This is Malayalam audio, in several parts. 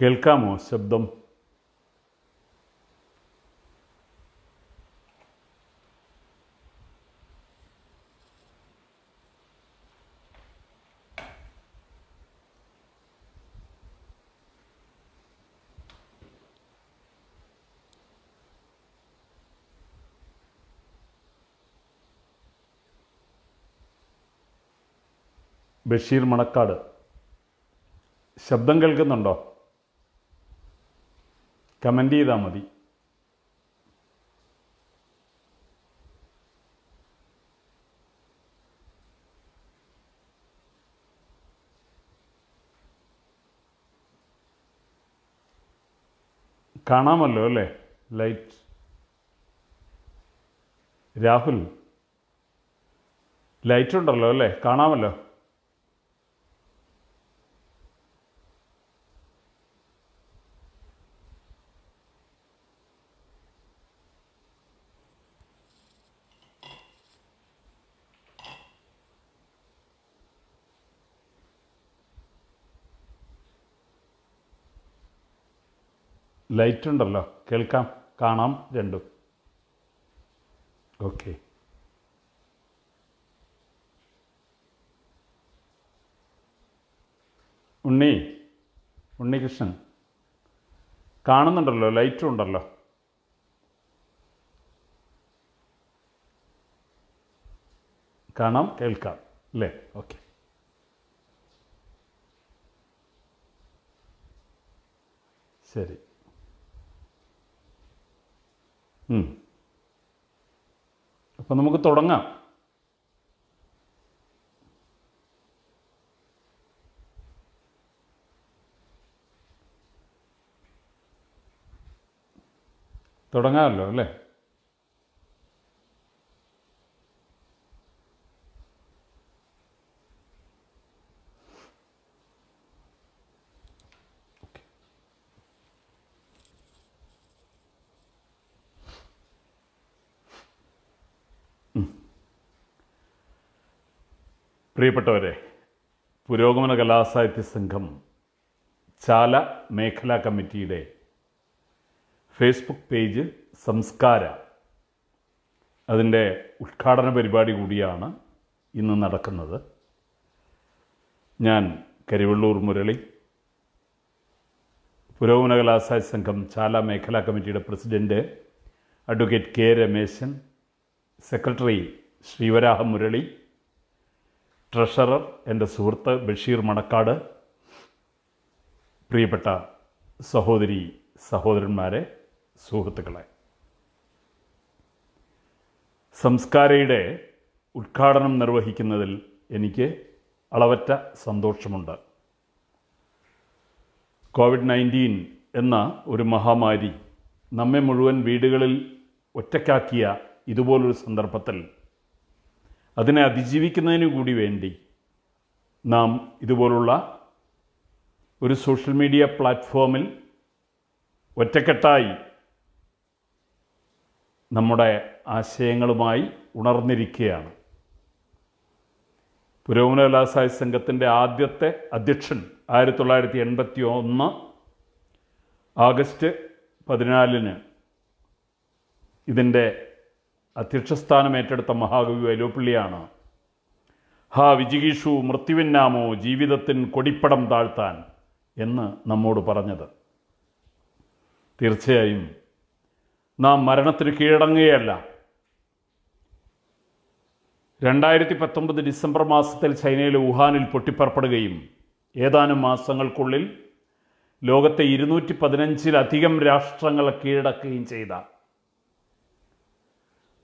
കേൾക്കാമോ ശബ്ദം ബഷീർ മണക്കാട് ശബ്ദം കേൾക്കുന്നുണ്ടോ കമൻ്റ് ചെയ്താൽ മതി കാണാമല്ലോ അല്ലേ ലൈറ്റ് രാഹുൽ ലൈറ്റ് ഉണ്ടല്ലോ അല്ലേ കാണാമല്ലോ ലൈറ്റ് ഉണ്ടല്ലോ കേൾക്കാം കാണാം രണ്ടും ഓക്കെ ഉണ്ണി ഉണ്ണികൃഷ്ണൻ കാണുന്നുണ്ടല്ലോ ലൈറ്റും ഉണ്ടല്ലോ കാണാം കേൾക്കാം അല്ലേ ഓക്കെ ശരി അപ്പം നമുക്ക് തുടങ്ങാം തുടങ്ങാമല്ലോ അല്ലേ പ്രിയപ്പെട്ടവരെ പുരോഗമന കലാസാഹിത്യ സംഘം ചാല മേഖലാ കമ്മിറ്റിയുടെ ഫേസ്ബുക്ക് പേജ് സംസ്കാര അതിൻ്റെ ഉദ്ഘാടന പരിപാടി കൂടിയാണ് ഇന്ന് നടക്കുന്നത് ഞാൻ കരിവള്ളൂർ മുരളി പുരോഗമന കലാസാഹിത്യ സംഘം ചാല മേഖലാ കമ്മിറ്റിയുടെ president advocate K Rameshan secretary Sreevaraha Murali treasurer എൻ്റെ സുഹൃത്ത് ബഷീർ മണക്കാട് പ്രിയപ്പെട്ട സഹോദരി സഹോദരന്മാരെ സുഹൃത്തുക്കളെ സംസ്കാരയുടെ ഉദ്ഘാടനം നിർവഹിക്കുന്നതിൽ എനിക്ക് അളവറ്റ സന്തോഷമുണ്ട് കോവിഡ് നയൻറ്റീൻ എന്ന ഒരു മഹാമാരി നമ്മെ മുഴുവൻ വീടുകളിൽ ഒറ്റക്കാക്കിയ ഇതുപോലൊരു സന്ദർഭത്തിൽ അതിനെ അതിജീവിക്കുന്നതിനു കൂടി വേണ്ടി നാം ഇതുപോലുള്ള ഒരു സോഷ്യൽ മീഡിയ പ്ലാറ്റ്ഫോമിൽ ഒറ്റക്കെട്ടായി നമ്മുടെ ആശയങ്ങളുമായി ഉണർന്നിരിക്കുകയാണ് പുരോഗമന കലാസായ സംഘത്തിൻ്റെ ആദ്യത്തെ അധ്യക്ഷൻ ആയിരത്തി തൊള്ളായിരത്തി എൺപത്തി ഒന്ന് ആഗസ്റ്റ് പതിനാലിന് ഇതിൻ്റെ അധ്യക്ഷസ്ഥാനം ഏറ്റെടുത്ത മഹാകവി വൈലോപ്പിള്ളിയാണ് ഹാ വിജിഗീഷു മൃത്യുവിന്നാമോ ജീവിതത്തിൻ കൊടിപ്പടം താഴ്ത്താൻ എന്ന് നമ്മോട് പറഞ്ഞത് തീർച്ചയായും നാം മരണത്തിന് കീഴടങ്ങുകയല്ല രണ്ടായിരത്തി പത്തൊമ്പത് ഡിസംബർ മാസത്തിൽ ചൈനയിലെ വുഹാനിൽ പൊട്ടിപ്പുറപ്പെടുകയും ഏതാനും മാസങ്ങൾക്കുള്ളിൽ ലോകത്തെ ഇരുന്നൂറ്റി പതിനഞ്ചിലധികം രാഷ്ട്രങ്ങളെ കീഴടക്കുകയും ചെയ്ത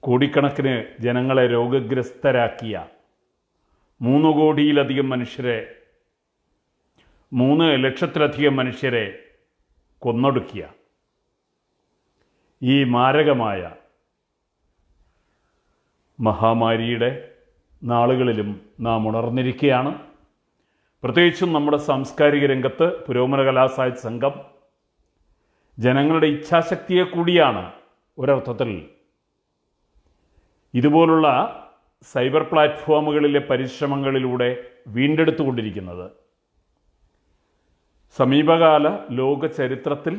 കോടിക്കണക്കിന് ജനങ്ങളെ രോഗഗ്രസ്തരാക്കിയ മൂന്ന് കോടിയിലധികം മനുഷ്യരെ മൂന്ന് ലക്ഷത്തിലധികം മനുഷ്യരെ കൊന്നൊടുക്കിയ ഈ മാരകമായ മഹാമാരിയുടെ നാളുകളിലും നാം ഉണർന്നിരിക്കുകയാണ് പ്രത്യേകിച്ചും നമ്മുടെ സാംസ്കാരിക രംഗത്ത് പുരോമന കലാസാഹിത്യ സംഘം ജനങ്ങളുടെ ഇച്ഛാശക്തിയെ കൂടിയാണ് ഒരർത്ഥത്തിൽ ഇതുപോലുള്ള സൈബർ പ്ലാറ്റ്ഫോമുകളിലെ പരിശ്രമങ്ങളിലൂടെ വീണ്ടെടുത്തുകൊണ്ടിരിക്കുന്നത് സമീപകാല ലോക ചരിത്രത്തിൽ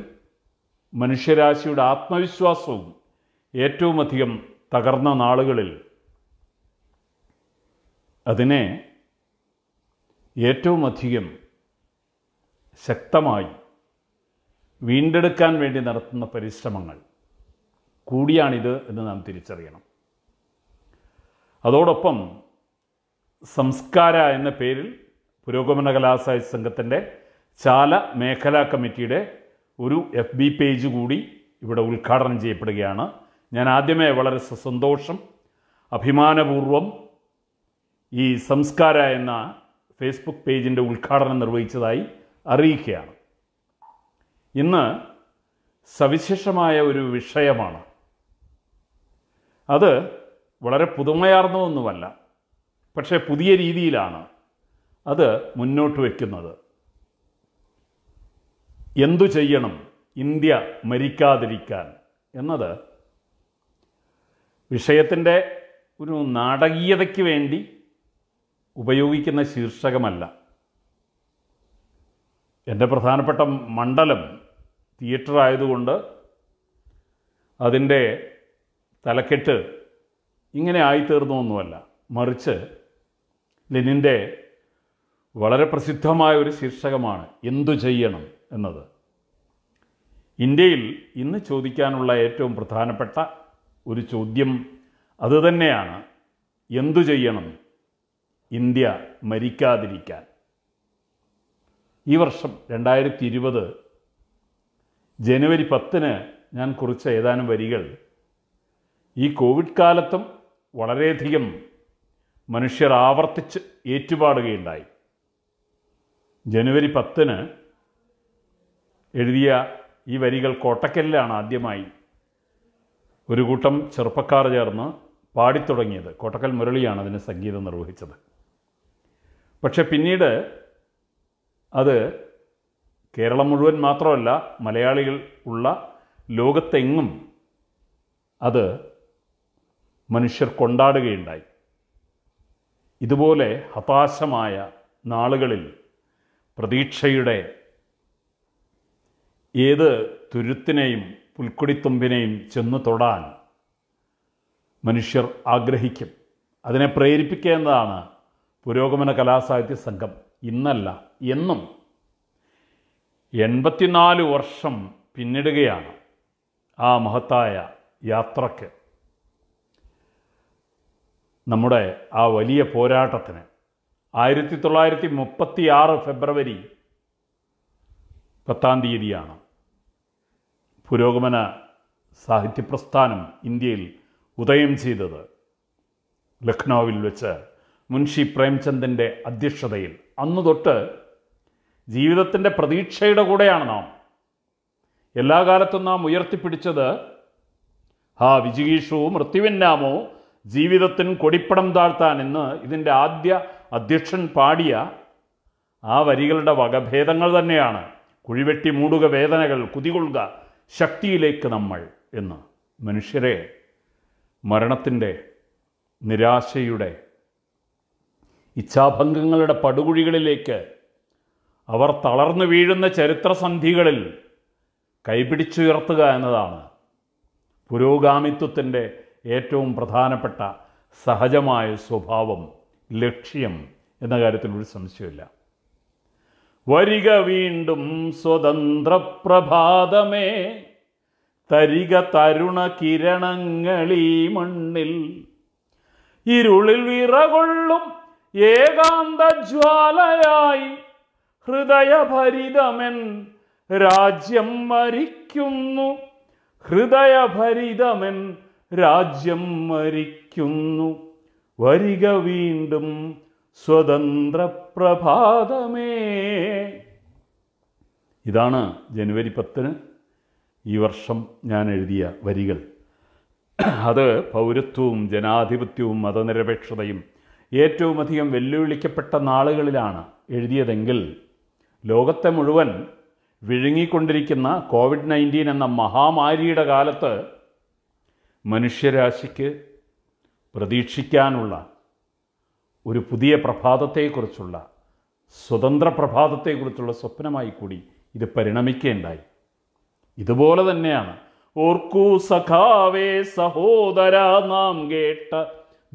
മനുഷ്യരാശിയുടെ ആത്മവിശ്വാസവും ഏറ്റവുമധികം തകർന്ന നാളുകളിൽ അതിനെ ഏറ്റവുമധികം ശക്തമായി വീണ്ടെടുക്കാൻ വേണ്ടി നടത്തുന്ന പരിശ്രമങ്ങൾ കൂടിയാണിത് എന്ന് നാം തിരിച്ചറിയണം അതോടൊപ്പം സംസ്കാര എന്ന പേരിൽ പുരോഗമന കലാസാഹിത്യ സംഘത്തിൻ്റെ ചാല മേഖലാ കമ്മിറ്റിയുടെ ഒരു എഫ് ബി പേജ് കൂടി ഇവിടെ ഉദ്ഘാടനം ചെയ്യപ്പെടുകയാണ് ഞാൻ ആദ്യമേ വളരെ സന്തോഷം അഭിമാനപൂർവം ഈ സംസ്കാര എന്ന ഫേസ്ബുക്ക് പേജിൻ്റെ ഉദ്ഘാടനം നിർവഹിച്ചതായി അറിയിക്കുകയാണ് ഇന്ന് സവിശേഷമായ ഒരു വിഷയമാണ് അത് വളരെ പുതുമയാർന്ന ഒന്നുമല്ല പക്ഷേ പുതിയ രീതിയിലാണ് അത് മുന്നോട്ട് വയ്ക്കുന്നത് എന്തു ചെയ്യണം ഇന്ത്യ മരിക്കാതിരിക്കാൻ എന്നത് വിഷയത്തിൻ്റെ ഒരു നാടകീയതയ്ക്ക് വേണ്ടി ഉപയോഗിക്കുന്ന ശീർഷകമല്ല എൻ്റെ പ്രധാനപ്പെട്ട മണ്ഡലം തിയേറ്റർ ആയതുകൊണ്ട് അതിൻ്റെ തലക്കെട്ട് ഇങ്ങനെ ഒന്നുമല്ല മറിച്ച് ലെനിൻ്റെ വളരെ പ്രസിദ്ധമായ ഒരു ശീർഷകമാണ് എന്തു ചെയ്യണം എന്നത് ഇന്ത്യയിൽ ഇന്ന് ചോദിക്കാനുള്ള ഏറ്റവും പ്രധാനപ്പെട്ട ഒരു ചോദ്യം അതുതന്നെയാണ് എന്തു ചെയ്യണം ഇന്ത്യ മരിക്കാതിരിക്കാൻ ഈ വർഷം രണ്ടായിരത്തി ഇരുപത് ജനുവരി പത്തിന് ഞാൻ കുറിച്ച ഏതാനും വരികൾ ഈ കോവിഡ് കാലത്തും വളരെയധികം മനുഷ്യർ ആവർത്തിച്ച് ഏറ്റുപാടുകയുണ്ടായി ജനുവരി പത്തിന് എഴുതിയ ഈ വരികൾ കോട്ടക്കല്ലാണ് ആദ്യമായി ഒരു കൂട്ടം ചെറുപ്പക്കാർ ചേർന്ന് പാടിത്തുടങ്ങിയത് കോട്ടക്കൽ മുരളിയാണ് അതിന് സംഗീതം നിർവഹിച്ചത് പക്ഷെ പിന്നീട് അത് കേരളം മുഴുവൻ മാത്രമല്ല മലയാളികൾ ഉള്ള ലോകത്തെങ്ങും അത് മനുഷ്യർ കൊണ്ടാടുകയുണ്ടായി ഇതുപോലെ ഹതാശമായ നാളുകളിൽ പ്രതീക്ഷയുടെ ഏത് തുരുത്തിനെയും പുൽക്കുടിത്തുമ്പിനെയും ചെന്ന് തൊടാൻ മനുഷ്യർ ആഗ്രഹിക്കും അതിനെ പ്രേരിപ്പിക്കേണ്ടതാണ് പുരോഗമന കലാസാഹിത്യ സംഘം ഇന്നല്ല എന്നും എൺപത്തിനാല് വർഷം പിന്നിടുകയാണ് ആ മഹത്തായ യാത്രയ്ക്ക് നമ്മുടെ ആ വലിയ പോരാട്ടത്തിന് ആയിരത്തി തൊള്ളായിരത്തി മുപ്പത്തി ആറ് ഫെബ്രുവരി പത്താം തീയതിയാണ് പുരോഗമന സാഹിത്യ പ്രസ്ഥാനം ഇന്ത്യയിൽ ഉദയം ചെയ്തത് ലക്നൌവിൽ വെച്ച് മുൻഷി പ്രേംചന്ദിൻ്റെ അധ്യക്ഷതയിൽ അന്നു തൊട്ട് ജീവിതത്തിൻ്റെ പ്രതീക്ഷയുടെ കൂടെയാണ് നാം എല്ലാ കാലത്തും നാം ഉയർത്തിപ്പിടിച്ചത് ഹാ വിജിഗീഷു നാമോ ജീവിതത്തിന് കൊടിപ്പടം താഴ്ത്താൻ എന്ന് ഇതിൻ്റെ ആദ്യ അധ്യക്ഷൻ പാടിയ ആ വരികളുടെ വകഭേദങ്ങൾ തന്നെയാണ് കുഴിവെട്ടി മൂടുക വേദനകൾ കുതികൊള്ളുക ശക്തിയിലേക്ക് നമ്മൾ എന്ന് മനുഷ്യരെ മരണത്തിൻ്റെ നിരാശയുടെ ഇച്ഛാഭംഗങ്ങളുടെ പടുകുഴികളിലേക്ക് അവർ തളർന്നു വീഴുന്ന ചരിത്രസന്ധികളിൽ കൈപിടിച്ചുയർത്തുക എന്നതാണ് പുരോഗാമിത്വത്തിൻ്റെ ഏറ്റവും പ്രധാനപ്പെട്ട സഹജമായ സ്വഭാവം ലക്ഷ്യം എന്ന കാര്യത്തിൽ ഒരു സംശയമില്ല വരിക വീണ്ടും സ്വതന്ത്ര പ്രഭാതമേ തരിക തരുണ കിരണങ്ങളീ മണ്ണിൽ ഇരുളിൽ വിറകൊള്ളും ഏകാന്ത ജ്വാലയായി ഹൃദയഭരിതമൻ രാജ്യം മരിക്കുന്നു ഹൃദയഭരിതമൻ രാജ്യം മരിക്കുന്നു വരിക വീണ്ടും സ്വതന്ത്ര പ്രഭാതമേ ഇതാണ് ജനുവരി പത്തിന് ഈ വർഷം ഞാൻ എഴുതിയ വരികൾ അത് പൗരത്വവും ജനാധിപത്യവും മതനിരപേക്ഷതയും ഏറ്റവും അധികം വെല്ലുവിളിക്കപ്പെട്ട നാളുകളിലാണ് എഴുതിയതെങ്കിൽ ലോകത്തെ മുഴുവൻ വിഴുങ്ങിക്കൊണ്ടിരിക്കുന്ന കോവിഡ് നയൻറ്റീൻ എന്ന മഹാമാരിയുടെ കാലത്ത് മനുഷ്യരാശിക്ക് പ്രതീക്ഷിക്കാനുള്ള ഒരു പുതിയ പ്രഭാതത്തെക്കുറിച്ചുള്ള സ്വതന്ത്ര പ്രഭാതത്തെക്കുറിച്ചുള്ള സ്വപ്നമായി കൂടി ഇത് പരിണമിക്കേണ്ടായി ഇതുപോലെ തന്നെയാണ് ഓർക്കൂ സഖാവേ സഹോദര നാം കേട്ട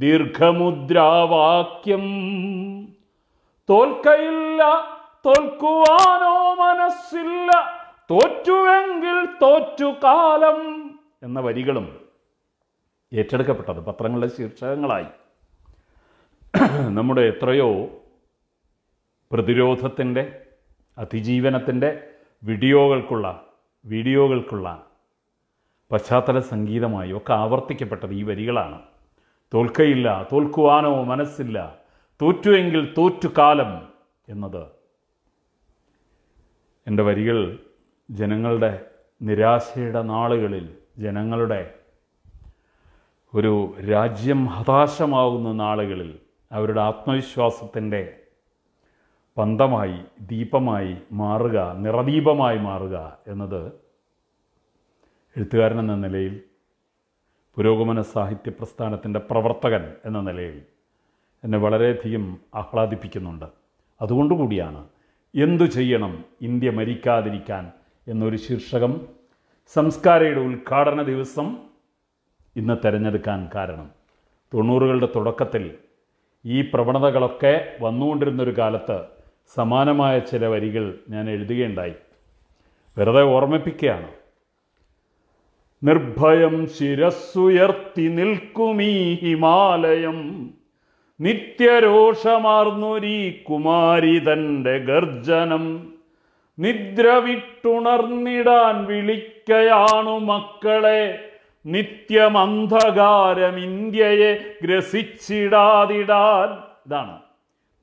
ദീർഘമുദ്രാവാക്യം തോൽക്കയില്ല തോൽക്കുവാനോ മനസ്സില്ല തോറ്റുവെങ്കിൽ തോറ്റു കാലം എന്ന വരികളും ഏറ്റെടുക്കപ്പെട്ടത് പത്രങ്ങളുടെ ശീർഷകങ്ങളായി നമ്മുടെ എത്രയോ പ്രതിരോധത്തിൻ്റെ അതിജീവനത്തിൻ്റെ വീഡിയോകൾക്കുള്ള വീഡിയോകൾക്കുള്ള പശ്ചാത്തല സംഗീതമായി ഒക്കെ ആവർത്തിക്കപ്പെട്ടത് ഈ വരികളാണ് തോൽക്കയില്ല തോൽക്കുവാനോ മനസ്സില്ല തോറ്റുവെങ്കിൽ തോറ്റു കാലം എന്നത് എൻ്റെ വരികൾ ജനങ്ങളുടെ നിരാശയുടെ നാളുകളിൽ ജനങ്ങളുടെ ഒരു രാജ്യം ഹതാശമാകുന്ന നാളുകളിൽ അവരുടെ ആത്മവിശ്വാസത്തിൻ്റെ പന്തമായി ദീപമായി മാറുക നിറദീപമായി മാറുക എന്നത് എഴുത്തുകാരൻ എന്ന നിലയിൽ പുരോഗമന സാഹിത്യ പ്രസ്ഥാനത്തിൻ്റെ പ്രവർത്തകൻ എന്ന നിലയിൽ എന്നെ വളരെയധികം ആഹ്ലാദിപ്പിക്കുന്നുണ്ട് അതുകൊണ്ടുകൂടിയാണ് എന്തു ചെയ്യണം ഇന്ത്യ മരിക്കാതിരിക്കാൻ എന്നൊരു ശീർഷകം സംസ്കാരയുടെ ഉദ്ഘാടന ദിവസം ഇന്ന് തിരഞ്ഞെടുക്കാൻ കാരണം തൊണ്ണൂറുകളുടെ തുടക്കത്തിൽ ഈ പ്രവണതകളൊക്കെ വന്നുകൊണ്ടിരുന്നൊരു കാലത്ത് സമാനമായ ചില വരികൾ ഞാൻ എഴുതുകയുണ്ടായി വെറുതെ ഓർമ്മിപ്പിക്കുകയാണ് നിർഭയം ശിരസ്സുയർത്തി നിൽക്കുമീ ഹിമാലയം നിത്യരോഷമാർന്നൊരീ തൻ്റെ ഗർജനം നിദ്ര വിട്ടുണർന്നിടാൻ വിളിക്കയാണു മക്കളെ നിത്യമന്ധകാരം ഇന്ത്യയെ ഗ്രസിച്ചിടാതിടാൻ ഇതാണ്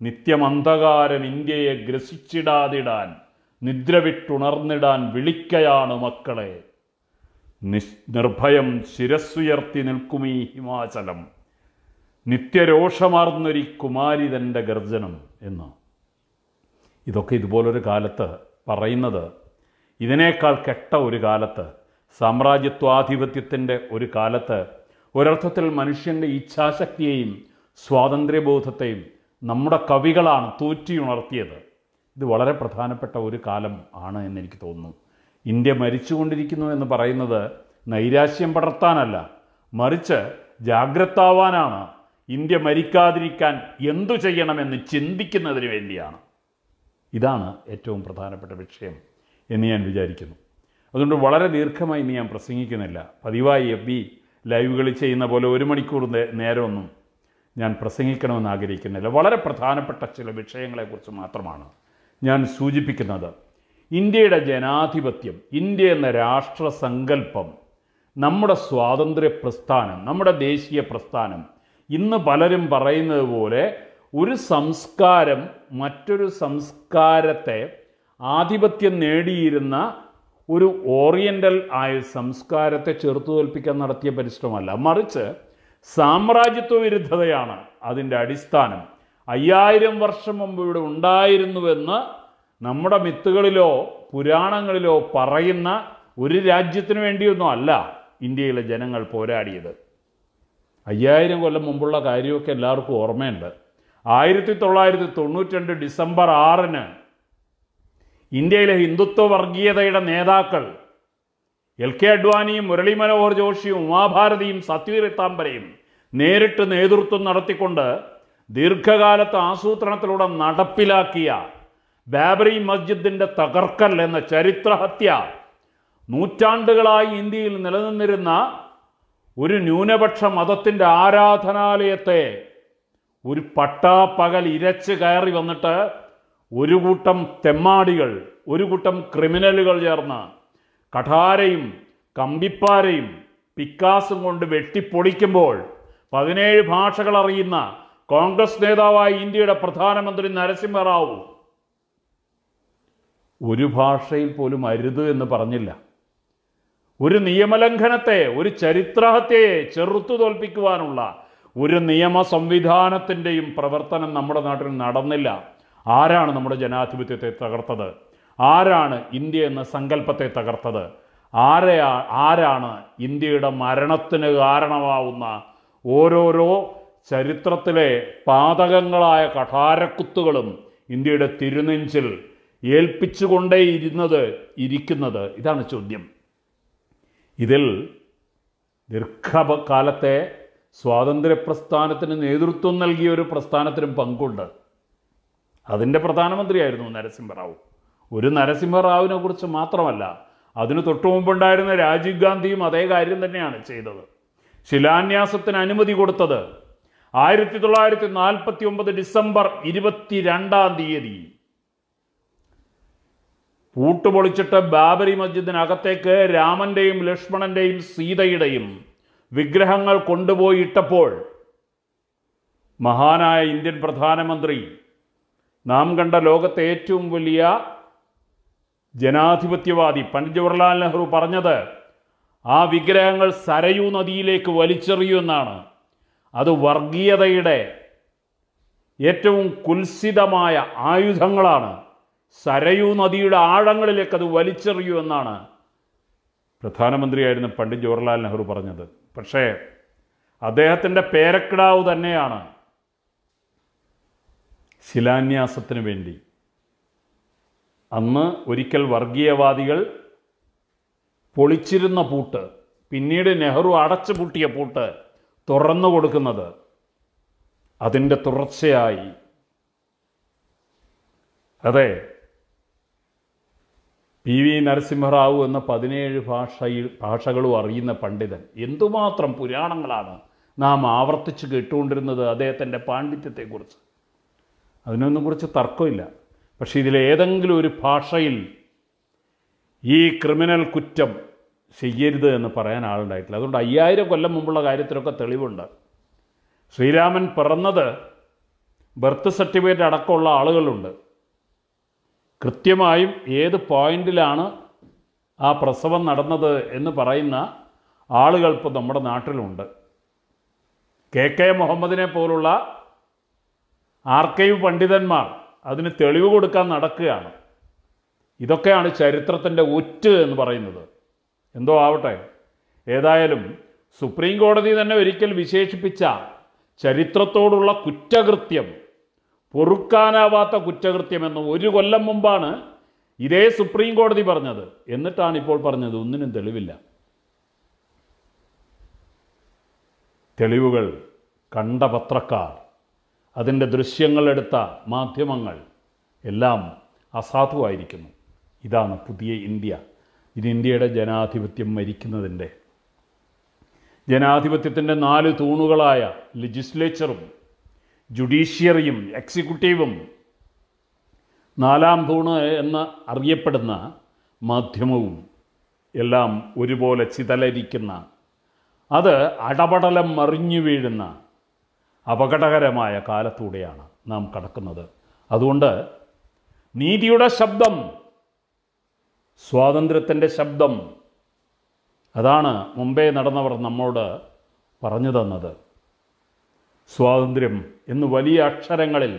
നിത്യമന്ധകാരം ഇന്ത്യയെ ഗ്രസിച്ചിടാതിടാൻ നിദ്ര വിട്ടുണർന്നിടാൻ വിളിക്കയാണ് മക്കളെ നിർഭയം ശിരസ്സുയർത്തി നിൽക്കും ഈ ഹിമാചലം നിത്യരോഷമാർന്നൊരു തൻ്റെ ഗർജനം എന്ന് ഇതൊക്കെ ഇതുപോലൊരു കാലത്ത് പറയുന്നത് ഇതിനേക്കാൾ കെട്ട ഒരു കാലത്ത് സാമ്രാജ്യത്വാധിപത്യത്തിൻ്റെ ഒരു കാലത്ത് ഒരർത്ഥത്തിൽ മനുഷ്യൻ്റെ ഇച്ഛാശക്തിയെയും സ്വാതന്ത്ര്യബോധത്തെയും നമ്മുടെ കവികളാണ് തൂറ്റിയുണർത്തിയത് ഇത് വളരെ പ്രധാനപ്പെട്ട ഒരു കാലം ആണ് എന്നെനിക്ക് തോന്നുന്നു ഇന്ത്യ മരിച്ചുകൊണ്ടിരിക്കുന്നു എന്ന് പറയുന്നത് നൈരാശ്യം പടർത്താനല്ല മറിച്ച് ജാഗ്രതാവാനാണ് ഇന്ത്യ മരിക്കാതിരിക്കാൻ എന്തു ചെയ്യണമെന്ന് ചിന്തിക്കുന്നതിന് വേണ്ടിയാണ് ഇതാണ് ഏറ്റവും പ്രധാനപ്പെട്ട വിഷയം എന്ന് ഞാൻ വിചാരിക്കുന്നു അതുകൊണ്ട് വളരെ ദീർഘമായി ഇനി ഞാൻ പ്രസംഗിക്കുന്നില്ല പതിവായി എഫ് ബി ലൈവുകളിൽ ചെയ്യുന്ന പോലെ ഒരു മണിക്കൂർ നേരമൊന്നും ഞാൻ പ്രസംഗിക്കണമെന്ന് ആഗ്രഹിക്കുന്നില്ല വളരെ പ്രധാനപ്പെട്ട ചില വിഷയങ്ങളെക്കുറിച്ച് മാത്രമാണ് ഞാൻ സൂചിപ്പിക്കുന്നത് ഇന്ത്യയുടെ ജനാധിപത്യം ഇന്ത്യ എന്ന രാഷ്ട്രസങ്കല്പം നമ്മുടെ സ്വാതന്ത്ര്യ പ്രസ്ഥാനം നമ്മുടെ ദേശീയ പ്രസ്ഥാനം ഇന്ന് പലരും പറയുന്നത് പോലെ ഒരു സംസ്കാരം മറ്റൊരു സംസ്കാരത്തെ ആധിപത്യം നേടിയിരുന്ന ഒരു ഓറിയൻ്റൽ ആയ സംസ്കാരത്തെ ചെറുത്തു തോൽപ്പിക്കാൻ നടത്തിയ പരിശ്രമമല്ല മറിച്ച് സാമ്രാജ്യത്വ വിരുദ്ധതയാണ് അതിൻ്റെ അടിസ്ഥാനം അയ്യായിരം വർഷം മുമ്പ് ഇവിടെ ഉണ്ടായിരുന്നുവെന്ന് നമ്മുടെ മിത്തുകളിലോ പുരാണങ്ങളിലോ പറയുന്ന ഒരു രാജ്യത്തിന് വേണ്ടിയൊന്നും അല്ല ഇന്ത്യയിലെ ജനങ്ങൾ പോരാടിയത് അയ്യായിരം കൊല്ലം മുമ്പുള്ള കാര്യമൊക്കെ എല്ലാവർക്കും ഓർമ്മയുണ്ട് ആയിരത്തി തൊള്ളായിരത്തി തൊണ്ണൂറ്റി രണ്ട് ഡിസംബർ ആറിന് ഇന്ത്യയിലെ ഹിന്ദുത്വ വർഗീയതയുടെ നേതാക്കൾ എൽ കെ അഡ്വാനിയും മുരളി മനോഹർ ജോഷിയും ഉമാഭാരതിയും സത്യവീർ താമ്പരയും നേരിട്ട് നേതൃത്വം നടത്തിക്കൊണ്ട് ദീർഘകാലത്ത് ആസൂത്രണത്തിലൂടെ നടപ്പിലാക്കിയ ബാബറി മസ്ജിദിൻ്റെ തകർക്കൽ എന്ന ചരിത്രഹത്യ നൂറ്റാണ്ടുകളായി ഇന്ത്യയിൽ നിലനിന്നിരുന്ന ഒരു ന്യൂനപക്ഷ മതത്തിൻ്റെ ആരാധനാലയത്തെ ഒരു പട്ടാപ്പകൽ ഇരച്ച് കയറി വന്നിട്ട് ഒരു കൂട്ടം തെമ്മാടികൾ ഒരു കൂട്ടം ക്രിമിനലുകൾ ചേർന്ന് കഠാരയും കമ്പിപ്പാരയും പിക്കാസും കൊണ്ട് വെട്ടിപ്പൊളിക്കുമ്പോൾ പതിനേഴ് ഭാഷകൾ അറിയുന്ന കോൺഗ്രസ് നേതാവായ ഇന്ത്യയുടെ പ്രധാനമന്ത്രി നരസിംഹറാവു ഒരു ഭാഷയിൽ പോലും അരുത് എന്ന് പറഞ്ഞില്ല ഒരു നിയമലംഘനത്തെ ഒരു ചരിത്രഹത്യയെ ചെറുത്തു തോൽപ്പിക്കുവാനുള്ള ഒരു നിയമ സംവിധാനത്തിൻ്റെയും പ്രവർത്തനം നമ്മുടെ നാട്ടിൽ നടന്നില്ല ആരാണ് നമ്മുടെ ജനാധിപത്യത്തെ തകർത്തത് ആരാണ് ഇന്ത്യ എന്ന സങ്കല്പത്തെ തകർത്തത് ആരെയാ ആരാണ് ഇന്ത്യയുടെ മരണത്തിന് കാരണമാവുന്ന ഓരോരോ ചരിത്രത്തിലെ പാതകങ്ങളായ കഠാരക്കുത്തുകളും ഇന്ത്യയുടെ തിരുനെഞ്ചിൽ ഏൽപ്പിച്ചുകൊണ്ടേ ഇരുന്നത് ഇരിക്കുന്നത് ഇതാണ് ചോദ്യം ഇതിൽ ദീർഘകാലത്തെ സ്വാതന്ത്ര്യ പ്രസ്ഥാനത്തിന് നേതൃത്വം നൽകിയ ഒരു പ്രസ്ഥാനത്തിനും പങ്കുണ്ട് അതിൻ്റെ പ്രധാനമന്ത്രിയായിരുന്നു നരസിംഹറാവു ഒരു നരസിംഹറാവുവിനെ കുറിച്ച് മാത്രമല്ല അതിന് തൊട്ടു മുമ്പുണ്ടായിരുന്ന രാജീവ് ഗാന്ധിയും അതേ കാര്യം തന്നെയാണ് ചെയ്തത് ശിലാന്യാസത്തിന് അനുമതി കൊടുത്തത് ആയിരത്തി തൊള്ളായിരത്തി നാൽപ്പത്തി ഒമ്പത് ഡിസംബർ രണ്ടാം തീയതി പൂട്ടുപൊളിച്ചിട്ട് ബാബരി മസ്ജിദിനകത്തേക്ക് രാമന്റെയും ലക്ഷ്മണന്റെയും സീതയുടെയും വിഗ്രഹങ്ങൾ കൊണ്ടുപോയിട്ടപ്പോൾ മഹാനായ ഇന്ത്യൻ പ്രധാനമന്ത്രി നാം കണ്ട ലോകത്തെ ഏറ്റവും വലിയ ജനാധിപത്യവാദി പണ്ഡിറ്റ് ജവഹർലാൽ നെഹ്റു പറഞ്ഞത് ആ വിഗ്രഹങ്ങൾ സരയൂ നദിയിലേക്ക് വലിച്ചെറിയുമെന്നാണ് അത് വർഗീയതയുടെ ഏറ്റവും കുൽസിതമായ ആയുധങ്ങളാണ് സരയൂ നദിയുടെ ആഴങ്ങളിലേക്ക് അത് വലിച്ചെറിയൂ എന്നാണ് പ്രധാനമന്ത്രിയായിരുന്ന പണ്ഡിറ്റ് ജവഹർലാൽ നെഹ്റു പറഞ്ഞത് പക്ഷേ അദ്ദേഹത്തിൻ്റെ പേരക്കിടാവ് തന്നെയാണ് ശിലാന്യാസത്തിന് വേണ്ടി അന്ന് ഒരിക്കൽ വർഗീയവാദികൾ പൊളിച്ചിരുന്ന പൂട്ട് പിന്നീട് നെഹ്റു അടച്ചു പൂട്ടിയ പൂട്ട് തുറന്നു കൊടുക്കുന്നത് അതിൻ്റെ തുടർച്ചയായി അതെ പി വി നരസിംഹറാവു എന്ന പതിനേഴ് ഭാഷയിൽ ഭാഷകളും അറിയുന്ന പണ്ഡിതൻ എന്തുമാത്രം പുരാണങ്ങളാണ് നാം ആവർത്തിച്ച് കേട്ടുകൊണ്ടിരുന്നത് അദ്ദേഹത്തിൻ്റെ പാണ്ഡിത്യത്തെക്കുറിച്ച് അതിനൊന്നും കുറിച്ച് തർക്കമില്ല പക്ഷേ ഏതെങ്കിലും ഒരു ഭാഷയിൽ ഈ ക്രിമിനൽ കുറ്റം ചെയ്യരുത് എന്ന് പറയാൻ ആളുണ്ടായിട്ടില്ല അതുകൊണ്ട് അയ്യായിരം കൊല്ലം മുമ്പുള്ള കാര്യത്തിലൊക്കെ തെളിവുണ്ട് ശ്രീരാമൻ പിറന്നത് ബർത്ത് സർട്ടിഫിക്കറ്റ് അടക്കമുള്ള ആളുകളുണ്ട് കൃത്യമായും ഏത് പോയിന്റിലാണ് ആ പ്രസവം നടന്നത് എന്ന് പറയുന്ന ആളുകൾ ഇപ്പോൾ നമ്മുടെ നാട്ടിലുണ്ട് കെ കെ മുഹമ്മദിനെ പോലുള്ള ആർക്കൈവ് പണ്ഡിതന്മാർ അതിന് തെളിവ് കൊടുക്കാൻ നടക്കുകയാണ് ഇതൊക്കെയാണ് ചരിത്രത്തിൻ്റെ ഒറ്റ എന്ന് പറയുന്നത് എന്തോ ആവട്ടെ ഏതായാലും സുപ്രീം കോടതി തന്നെ ഒരിക്കൽ വിശേഷിപ്പിച്ച ചരിത്രത്തോടുള്ള കുറ്റകൃത്യം പൊറുക്കാനാവാത്ത കുറ്റകൃത്യം എന്ന് ഒരു കൊല്ലം മുമ്പാണ് ഇതേ സുപ്രീം കോടതി പറഞ്ഞത് എന്നിട്ടാണ് ഇപ്പോൾ പറഞ്ഞത് ഒന്നിനും തെളിവില്ല തെളിവുകൾ കണ്ട പത്രക്കാർ അതിൻ്റെ ദൃശ്യങ്ങളെടുത്ത മാധ്യമങ്ങൾ എല്ലാം അസാധുവായിരിക്കുന്നു ഇതാണ് പുതിയ ഇന്ത്യ ഇത് ഇന്ത്യയുടെ ജനാധിപത്യം മരിക്കുന്നതിൻ്റെ ജനാധിപത്യത്തിൻ്റെ നാല് തൂണുകളായ ലെജിസ്ലേച്ചറും ജുഡീഷ്യറിയും എക്സിക്യൂട്ടീവും നാലാം തൂണ് എന്ന് അറിയപ്പെടുന്ന മാധ്യമവും എല്ലാം ഒരുപോലെ ചിതലരിക്കുന്ന അത് അടപടലം മറിഞ്ഞു വീഴുന്ന അപകടകരമായ കാലത്തൂടെയാണ് നാം കടക്കുന്നത് അതുകൊണ്ട് നീതിയുടെ ശബ്ദം സ്വാതന്ത്ര്യത്തിൻ്റെ ശബ്ദം അതാണ് മുമ്പേ നടന്നവർ നമ്മോട് പറഞ്ഞു തന്നത് സ്വാതന്ത്ര്യം എന്ന് വലിയ അക്ഷരങ്ങളിൽ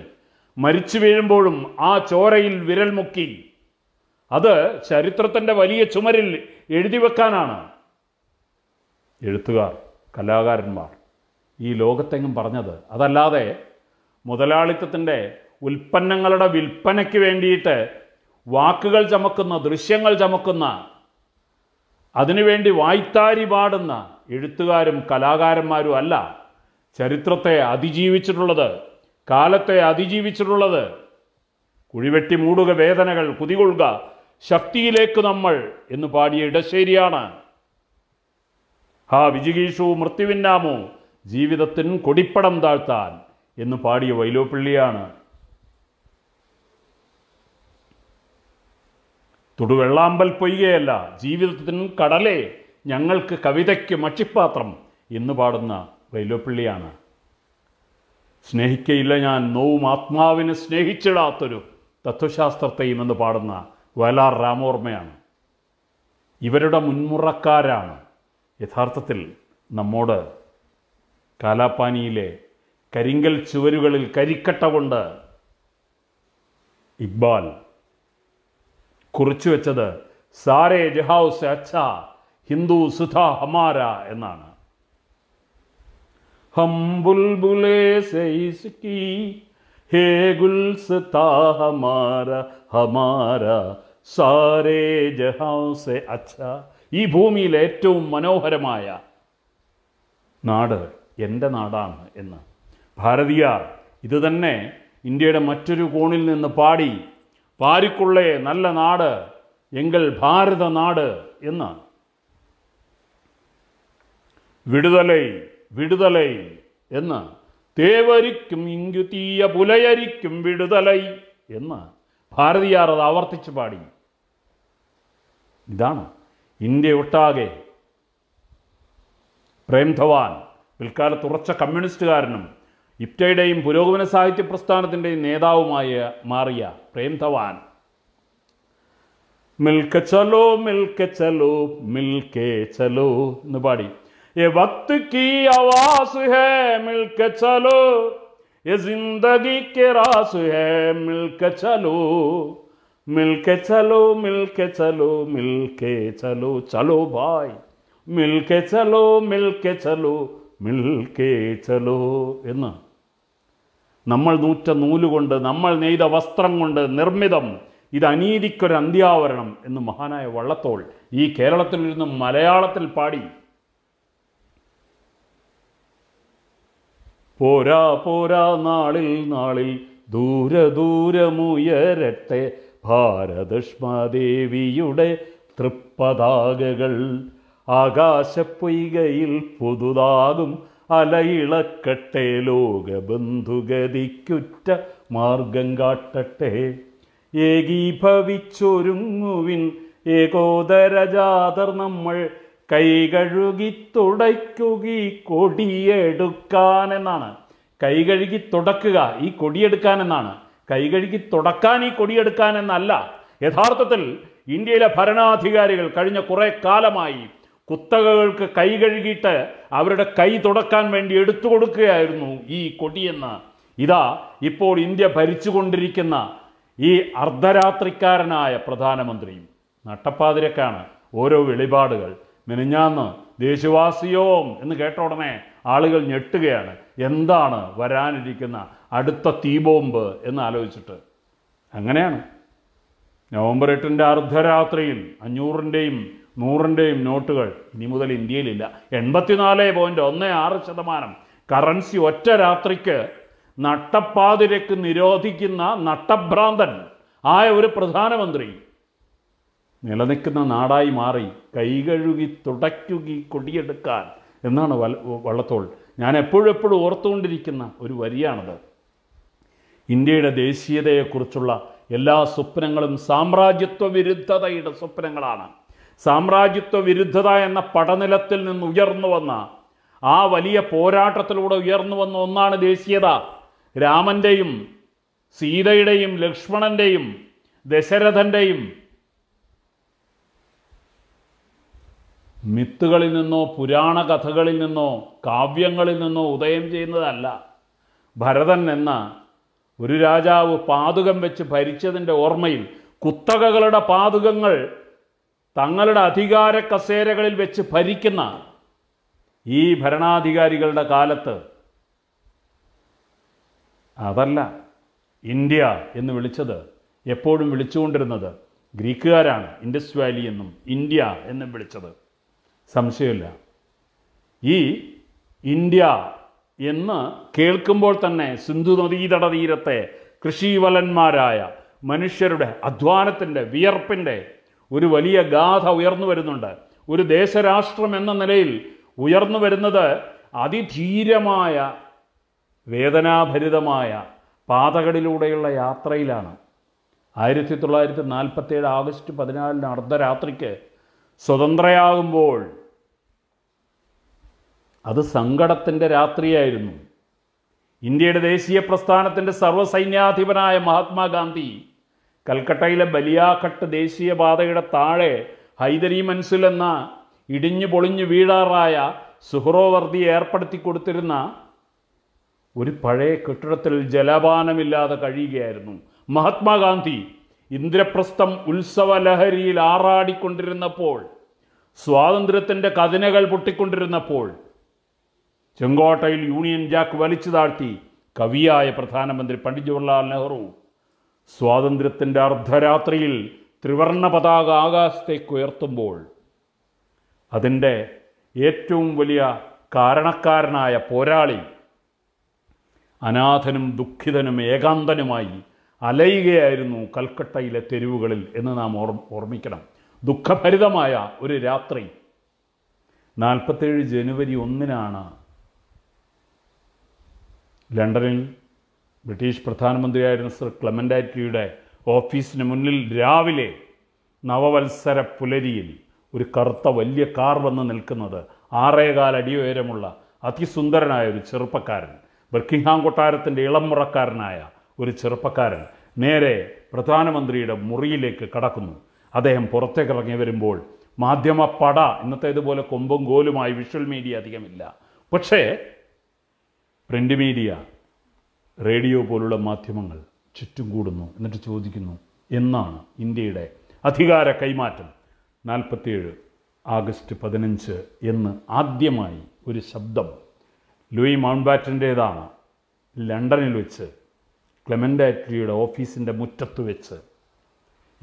മരിച്ചു വീഴുമ്പോഴും ആ ചോരയിൽ വിരൽ മുക്കി അത് ചരിത്രത്തിൻ്റെ വലിയ ചുമരിൽ എഴുതി വെക്കാനാണ് എഴുത്തുകാർ കലാകാരന്മാർ ഈ ലോകത്തെങ്ങും പറഞ്ഞത് അതല്ലാതെ മുതലാളിത്തത്തിൻ്റെ ഉൽപ്പന്നങ്ങളുടെ വിൽപ്പനയ്ക്ക് വേണ്ടിയിട്ട് വാക്കുകൾ ചമക്കുന്ന ദൃശ്യങ്ങൾ ചമക്കുന്ന അതിനുവേണ്ടി വായ്ത്താരി പാടുന്ന എഴുത്തുകാരും കലാകാരന്മാരും അല്ല ചരിത്രത്തെ അതിജീവിച്ചിട്ടുള്ളത് കാലത്തെ അതിജീവിച്ചിട്ടുള്ളത് കുഴിവെട്ടി മൂടുക വേദനകൾ കുതികൊള്ളുക ശക്തിയിലേക്ക് നമ്മൾ എന്ന് പാടിയ ഇടശ്ശേരിയാണ് ഹാ വിജിഗീഷു മൃത്യുവിന്നാമോ ജീവിതത്തിന് കൊടിപ്പടം താഴ്ത്താൻ എന്ന് പാടിയ വൈലോപ്പിള്ളിയാണ് തൊടുവെള്ളാമ്പൽ പൊയ്യയല്ല ജീവിതത്തിന് കടലേ ഞങ്ങൾക്ക് കവിതയ്ക്ക് മക്ഷിപ്പാത്രം എന്ന് പാടുന്ന വൈലോപ്പിള്ളിയാണ് സ്നേഹിക്കയില്ല ഞാൻ നോവും ആത്മാവിന് സ്നേഹിച്ചിടാത്തൊരു തത്വശാസ്ത്രത്തെയും എന്ന് പാടുന്ന വയലാർ രാമോർമ്മയാണ് ഇവരുടെ മുൻമുറക്കാരാണ് യഥാർത്ഥത്തിൽ നമ്മോട് കാലാപ്പാനിയിലെ കരിങ്കൽ ചുവരുകളിൽ കരിക്കട്ട കൊണ്ട് ഇക്ബാൽ കുറിച്ചു വെച്ചത് സാരേ ജഹാസ് അച്ഛ ഹിന്ദു സുധ ഹമാര എന്നാണ് ഹം ഹേ ഹമാര സാരേ ജഹാസ് അച്ഛ ഈ ഭൂമിയിലെ ഏറ്റവും മനോഹരമായ നാട് എൻ്റെ നാടാണ് എന്ന് ഭാരതീയർ ഇതുതന്നെ ഇന്ത്യയുടെ മറ്റൊരു കോണിൽ നിന്ന് പാടി പാരിക്കുള്ളേ നല്ല നാട് എങ്കിൽ ഭാരത നാട് എന്ന് വിടുതലൈ വിടുതലൈ എന്ന് തേവരിക്കും തീയ പുലയരിക്കും വിടുതലൈ എന്ന് ഭാരതീയാർ അത് ആവർത്തിച്ച് പാടി ഇതാണ് ഇന്ത്യ ഒട്ടാകെ പ്രേംധവാൻ പിൽക്കാലത്ത് ഉറച്ച കമ്മ്യൂണിസ്റ്റുകാരനും ഇപ്റ്റയുടെയും പുരോഗമന സാഹിത്യ പ്രസ്ഥാനത്തിൻ്റെയും നേതാവുമായ മാറിയ പ്രേം ധവാൻ മിൽക്ക് ചലോ മിൽക്ക് ചലോ മിൽക്കേ ചലോ എന്ന് പാടി ये वक्त की आवाज है मिलके ചലോ ये ജിന്ദഗി के റാസ് है मिलके ചലോ मिलके ചലോ मिलके ചലോ चलो भाई मिलके ചലോ मिलके ചലോ മിൽക്കേ ചലോ എന്ന് നമ്മൾ നൂറ്റ നൂലുകൊണ്ട് നമ്മൾ നെയ്ത വസ്ത്രം കൊണ്ട് നിർമ്മിതം ഇത് അനീതിക്കൊരു അന്ത്യാവരണം എന്ന് മഹാനായ വള്ളത്തോൾ ഈ കേരളത്തിൽ നിന്ന് മലയാളത്തിൽ പാടി പോരാ പോരാ നാളിൽ നാളിൽ ദൂര ദൂരമുയരട്ടെ ഭാരതഷ്മാദേവിയുടെ തൃപ്പതാകകൾ ആകാശപ്പൊയ്കയിൽ പുതുതാകും അലയിളക്കട്ടെ ലോകബന്ധുഗതിക്കുറ്റ മാർഗം കാട്ടട്ടെ ഏകീഭവിച്ചൊരുങ്ങുവിൻ ഏകോദരജാതർ നമ്മൾ കൈകഴുകി തുടയ്ക്കുക കൊടിയെടുക്കാൻ എന്നാണ് കൈകഴുകി തുടക്കുക ഈ കൊടിയെടുക്കാൻ എന്നാണ് കൈകഴുകി തുടക്കാൻ ഈ കൊടിയെടുക്കാൻ എന്നല്ല യഥാർത്ഥത്തിൽ ഇന്ത്യയിലെ ഭരണാധികാരികൾ കഴിഞ്ഞ കുറേ കാലമായി കുത്തകകൾക്ക് കൈ കഴുകിയിട്ട് അവരുടെ കൈ തുടക്കാൻ വേണ്ടി എടുത്തു കൊടുക്കുകയായിരുന്നു ഈ കൊടിയെന്ന ഇതാ ഇപ്പോൾ ഇന്ത്യ ഭരിച്ചുകൊണ്ടിരിക്കുന്ന ഈ അർദ്ധരാത്രിക്കാരനായ പ്രധാനമന്ത്രിയും നട്ടപ്പാതിരക്കാണ് ഓരോ വെളിപാടുകൾ മിനിഞ്ഞാന്ന് ദേശവാസിയോം എന്ന് കേട്ട ഉടനെ ആളുകൾ ഞെട്ടുകയാണ് എന്താണ് വരാനിരിക്കുന്ന അടുത്ത തീബോംബ് എന്ന് ആലോചിച്ചിട്ട് അങ്ങനെയാണ് നവംബർ എട്ടിൻ്റെ അർദ്ധരാത്രിയിൽ അഞ്ഞൂറിൻ്റെയും നൂറിൻ്റെയും നോട്ടുകൾ ഇനി മുതൽ ഇന്ത്യയിലില്ല എൺപത്തിനാല് പോയിൻറ്റ് ഒന്ന് ആറ് ശതമാനം കറൻസി ഒറ്റ രാത്രിക്ക് നട്ടപ്പാതിരക്ക് നിരോധിക്കുന്ന നട്ടഭ്രാന്തൻ ആയ ഒരു പ്രധാനമന്ത്രി നിലനിൽക്കുന്ന നാടായി മാറി കൈകഴുകി തുടയ്ക്കുകി കൊടിയെടുക്കാൻ എന്നാണ് വല വള്ളത്തോൾ ഞാൻ എപ്പോഴെപ്പോഴും ഓർത്തുകൊണ്ടിരിക്കുന്ന ഒരു വരിയാണത് ഇന്ത്യയുടെ ദേശീയതയെക്കുറിച്ചുള്ള എല്ലാ സ്വപ്നങ്ങളും സാമ്രാജ്യത്വ വിരുദ്ധതയുടെ സ്വപ്നങ്ങളാണ് സാമ്രാജ്യത്വ വിരുദ്ധത എന്ന പടനിലത്തിൽ നിന്ന് ഉയർന്നു വന്ന ആ വലിയ പോരാട്ടത്തിലൂടെ ഉയർന്നു വന്ന ഒന്നാണ് ദേശീയത രാമൻ്റെയും സീതയുടെയും ലക്ഷ്മണൻ്റെയും ദശരഥൻ്റെയും മിത്തുകളിൽ നിന്നോ പുരാണ കഥകളിൽ നിന്നോ കാവ്യങ്ങളിൽ നിന്നോ ഉദയം ചെയ്യുന്നതല്ല ഭരതൻ എന്ന ഒരു രാജാവ് പാതുകം വെച്ച് ഭരിച്ചതിൻ്റെ ഓർമ്മയിൽ കുത്തകകളുടെ പാതുകങ്ങൾ തങ്ങളുടെ അധികാര കസേരകളിൽ വെച്ച് ഭരിക്കുന്ന ഈ ഭരണാധികാരികളുടെ കാലത്ത് അതല്ല ഇന്ത്യ എന്ന് വിളിച്ചത് എപ്പോഴും വിളിച്ചുകൊണ്ടിരുന്നത് ഗ്രീക്കുകാരാണ് ഇൻഡസ് വാലി എന്നും ഇന്ത്യ എന്നും വിളിച്ചത് സംശയമില്ല ഈ ഇന്ത്യ എന്ന് കേൾക്കുമ്പോൾ തന്നെ സിന്ധു നദീതട തീരത്തെ കൃഷിവലന്മാരായ മനുഷ്യരുടെ അധ്വാനത്തിൻ്റെ വിയർപ്പിൻ്റെ ഒരു വലിയ ഗാഥ ഉയർന്നു വരുന്നുണ്ട് ഒരു ദേശരാഷ്ട്രം എന്ന നിലയിൽ ഉയർന്നു വരുന്നത് അതിധീരമായ വേദനാഭരിതമായ പാതകളിലൂടെയുള്ള യാത്രയിലാണ് ആയിരത്തി തൊള്ളായിരത്തി നാൽപ്പത്തേഴ് ആഗസ്റ്റ് പതിനാലിന് അർദ്ധരാത്രിക്ക് സ്വതന്ത്രയാകുമ്പോൾ അത് സങ്കടത്തിൻ്റെ രാത്രിയായിരുന്നു ഇന്ത്യയുടെ ദേശീയ പ്രസ്ഥാനത്തിൻ്റെ സർവ്വസൈന്യാധിപനായ മഹാത്മാഗാന്ധി കൽക്കട്ടയിലെ ബലിയാഘട്ട് ദേശീയപാതയുടെ താഴെ ഹൈദരി മൻസിൽ എന്ന ഇടിഞ്ഞു പൊളിഞ്ഞു വീഴാറായ സുഹ്റോവർദി ഏർപ്പെടുത്തി കൊടുത്തിരുന്ന ഒരു പഴയ കെട്ടിടത്തിൽ ജലപാനമില്ലാതെ കഴിയുകയായിരുന്നു മഹാത്മാഗാന്ധി ഇന്ദ്രപ്രസ്ഥം ഉത്സവ ലഹരിയിൽ ആറാടിക്കൊണ്ടിരുന്നപ്പോൾ സ്വാതന്ത്ര്യത്തിൻ്റെ കഥനകൾ പൊട്ടിക്കൊണ്ടിരുന്നപ്പോൾ ചെങ്കോട്ടയിൽ യൂണിയൻ ജാക്ക് വലിച്ചു താഴ്ത്തി കവിയായ പ്രധാനമന്ത്രി പണ്ഡിറ്റ് ജവഹർലാൽ നെഹ്റു സ്വാതന്ത്ര്യത്തിൻ്റെ അർദ്ധരാത്രിയിൽ ത്രിവർണ പതാക ആകാശത്തേക്ക് ഉയർത്തുമ്പോൾ അതിൻ്റെ ഏറ്റവും വലിയ കാരണക്കാരനായ പോരാളി അനാഥനും ദുഃഖിതനും ഏകാന്തനുമായി അലയുകയായിരുന്നു കൽക്കട്ടയിലെ തെരുവുകളിൽ എന്ന് നാം ഓർ ഓർമ്മിക്കണം ദുഃഖഭരിതമായ ഒരു രാത്രി നാൽപ്പത്തേഴ് ജനുവരി ഒന്നിനാണ് ലണ്ടനിൽ ബ്രിട്ടീഷ് പ്രധാനമന്ത്രിയായിരുന്ന സർ ക്ലമൻഡാറ്റിയുടെ ഓഫീസിന് മുന്നിൽ രാവിലെ നവവത്സര പുലരിയിൽ ഒരു കറുത്ത വലിയ കാർ വന്ന് നിൽക്കുന്നത് ആറേകാലടി ഉയരമുള്ള അതിസുന്ദരനായ ഒരു ചെറുപ്പക്കാരൻ ബർക്കിംഗ്ഹാം കൊട്ടാരത്തിൻ്റെ ഇളമുറക്കാരനായ ഒരു ചെറുപ്പക്കാരൻ നേരെ പ്രധാനമന്ത്രിയുടെ മുറിയിലേക്ക് കടക്കുന്നു അദ്ദേഹം പുറത്തേക്ക് ഇറങ്ങി വരുമ്പോൾ മാധ്യമ പട ഇന്നത്തേതുപോലെ കൊമ്പും കോലുമായി വിഷ്വൽ മീഡിയ അധികമില്ല പക്ഷേ പ്രിൻ്റ് മീഡിയ റേഡിയോ പോലുള്ള മാധ്യമങ്ങൾ ചുറ്റും കൂടുന്നു എന്നിട്ട് ചോദിക്കുന്നു എന്നാണ് ഇന്ത്യയുടെ അധികാര കൈമാറ്റം നാൽപ്പത്തിയേഴ് ആഗസ്റ്റ് പതിനഞ്ച് എന്ന് ആദ്യമായി ഒരു ശബ്ദം ലൂയി മൗൺബാറ്റൻ്റേതാണ് ലണ്ടനിൽ വെച്ച് ക്ലെമൻഡാറ്റ്ലിയുടെ ഓഫീസിൻ്റെ മുറ്റത്ത് വെച്ച്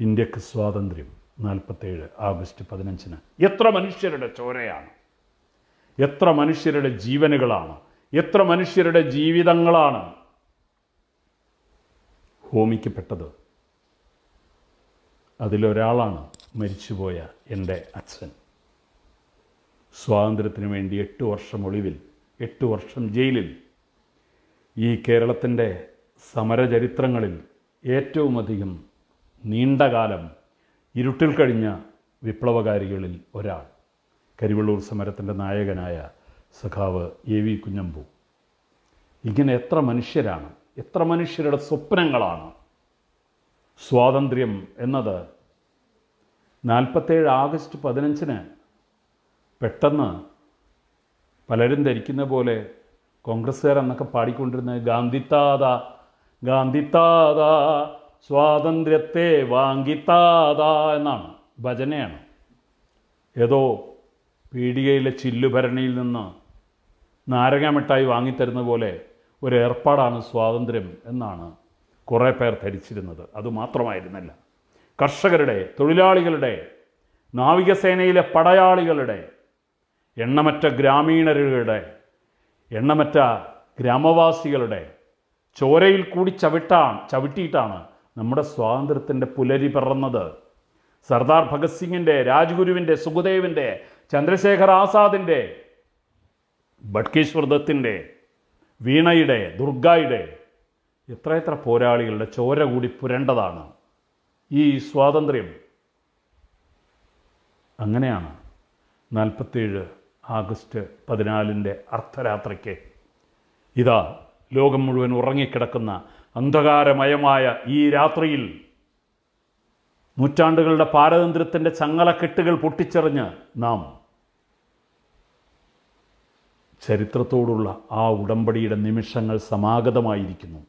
ഇന്ത്യക്ക് സ്വാതന്ത്ര്യം നാൽപ്പത്തേഴ് ആഗസ്റ്റ് പതിനഞ്ചിന് എത്ര മനുഷ്യരുടെ ചോരയാണ് എത്ര മനുഷ്യരുടെ ജീവനുകളാണ് എത്ര മനുഷ്യരുടെ ജീവിതങ്ങളാണ് ഹോമിക്കപ്പെട്ടത് അതിലൊരാളാണ് മരിച്ചുപോയ എൻ്റെ അച്ഛൻ സ്വാതന്ത്ര്യത്തിന് വേണ്ടി എട്ട് വർഷം ഒളിവിൽ എട്ട് വർഷം ജയിലിൽ ഈ കേരളത്തിൻ്റെ സമരചരിത്രങ്ങളിൽ ഏറ്റവുമധികം നീണ്ടകാലം ഇരുട്ടിൽ കഴിഞ്ഞ വിപ്ലവകാരികളിൽ ഒരാൾ കരിവള്ളൂർ സമരത്തിൻ്റെ നായകനായ സഖാവ് എ വി കുഞ്ഞമ്പു ഇങ്ങനെ എത്ര മനുഷ്യരാണ് എത്ര മനുഷ്യരുടെ സ്വപ്നങ്ങളാണ് സ്വാതന്ത്ര്യം എന്നത് നാൽപ്പത്തേഴ് ആഗസ്റ്റ് പതിനഞ്ചിന് പെട്ടെന്ന് പലരും ധരിക്കുന്ന പോലെ കോൺഗ്രസ്സുകാരെന്നൊക്കെ പാടിക്കൊണ്ടിരുന്നത് ഗാന്ധിത്താത ഗാന്ധിത്താത സ്വാതന്ത്ര്യത്തെ വാങ്കിത്താത എന്നാണ് ഭജനയാണ് ഏതോ പീടികയിലെ ചില്ലുഭരണിയിൽ നിന്ന് നാരങ്ങ മിഠായി വാങ്ങിത്തരുന്ന പോലെ ഒരു ഏർപ്പാടാണ് സ്വാതന്ത്ര്യം എന്നാണ് കുറേ പേർ ധരിച്ചിരുന്നത് അതുമാത്രമായിരുന്നില്ല കർഷകരുടെ തൊഴിലാളികളുടെ നാവികസേനയിലെ പടയാളികളുടെ എണ്ണമറ്റ ഗ്രാമീണരുടെ എണ്ണമറ്റ ഗ്രാമവാസികളുടെ ചോരയിൽ കൂടി ചവിട്ടാണ് ചവിട്ടിയിട്ടാണ് നമ്മുടെ സ്വാതന്ത്ര്യത്തിൻ്റെ പുലരി പിറന്നത് സർദാർ ഭഗത് സിംഗിൻ്റെ രാജ്ഗുരുവിൻ്റെ സുഖദേവിൻ്റെ ചന്ദ്രശേഖർ ആസാദിൻ്റെ ബട്കേശ്വർ ദത്തിൻ്റെ വീണയുടെ ദുർഗായുടെ എത്രയെത്ര പോരാളികളുടെ ചോര കൂടി പുരണ്ടതാണ് ഈ സ്വാതന്ത്ര്യം അങ്ങനെയാണ് നാൽപ്പത്തേഴ് ആഗസ്റ്റ് പതിനാലിൻ്റെ അർദ്ധരാത്രിക്ക് ഇതാ ലോകം മുഴുവൻ ഉറങ്ങിക്കിടക്കുന്ന അന്ധകാരമയമായ ഈ രാത്രിയിൽ നൂറ്റാണ്ടുകളുടെ പാരതന്ത്ര്യത്തിൻ്റെ ചങ്ങലക്കെട്ടുകൾ പൊട്ടിച്ചെറിഞ്ഞ് നാം ചരിത്രത്തോടുള്ള ആ ഉടമ്പടിയുടെ നിമിഷങ്ങൾ സമാഗതമായിരിക്കുന്നു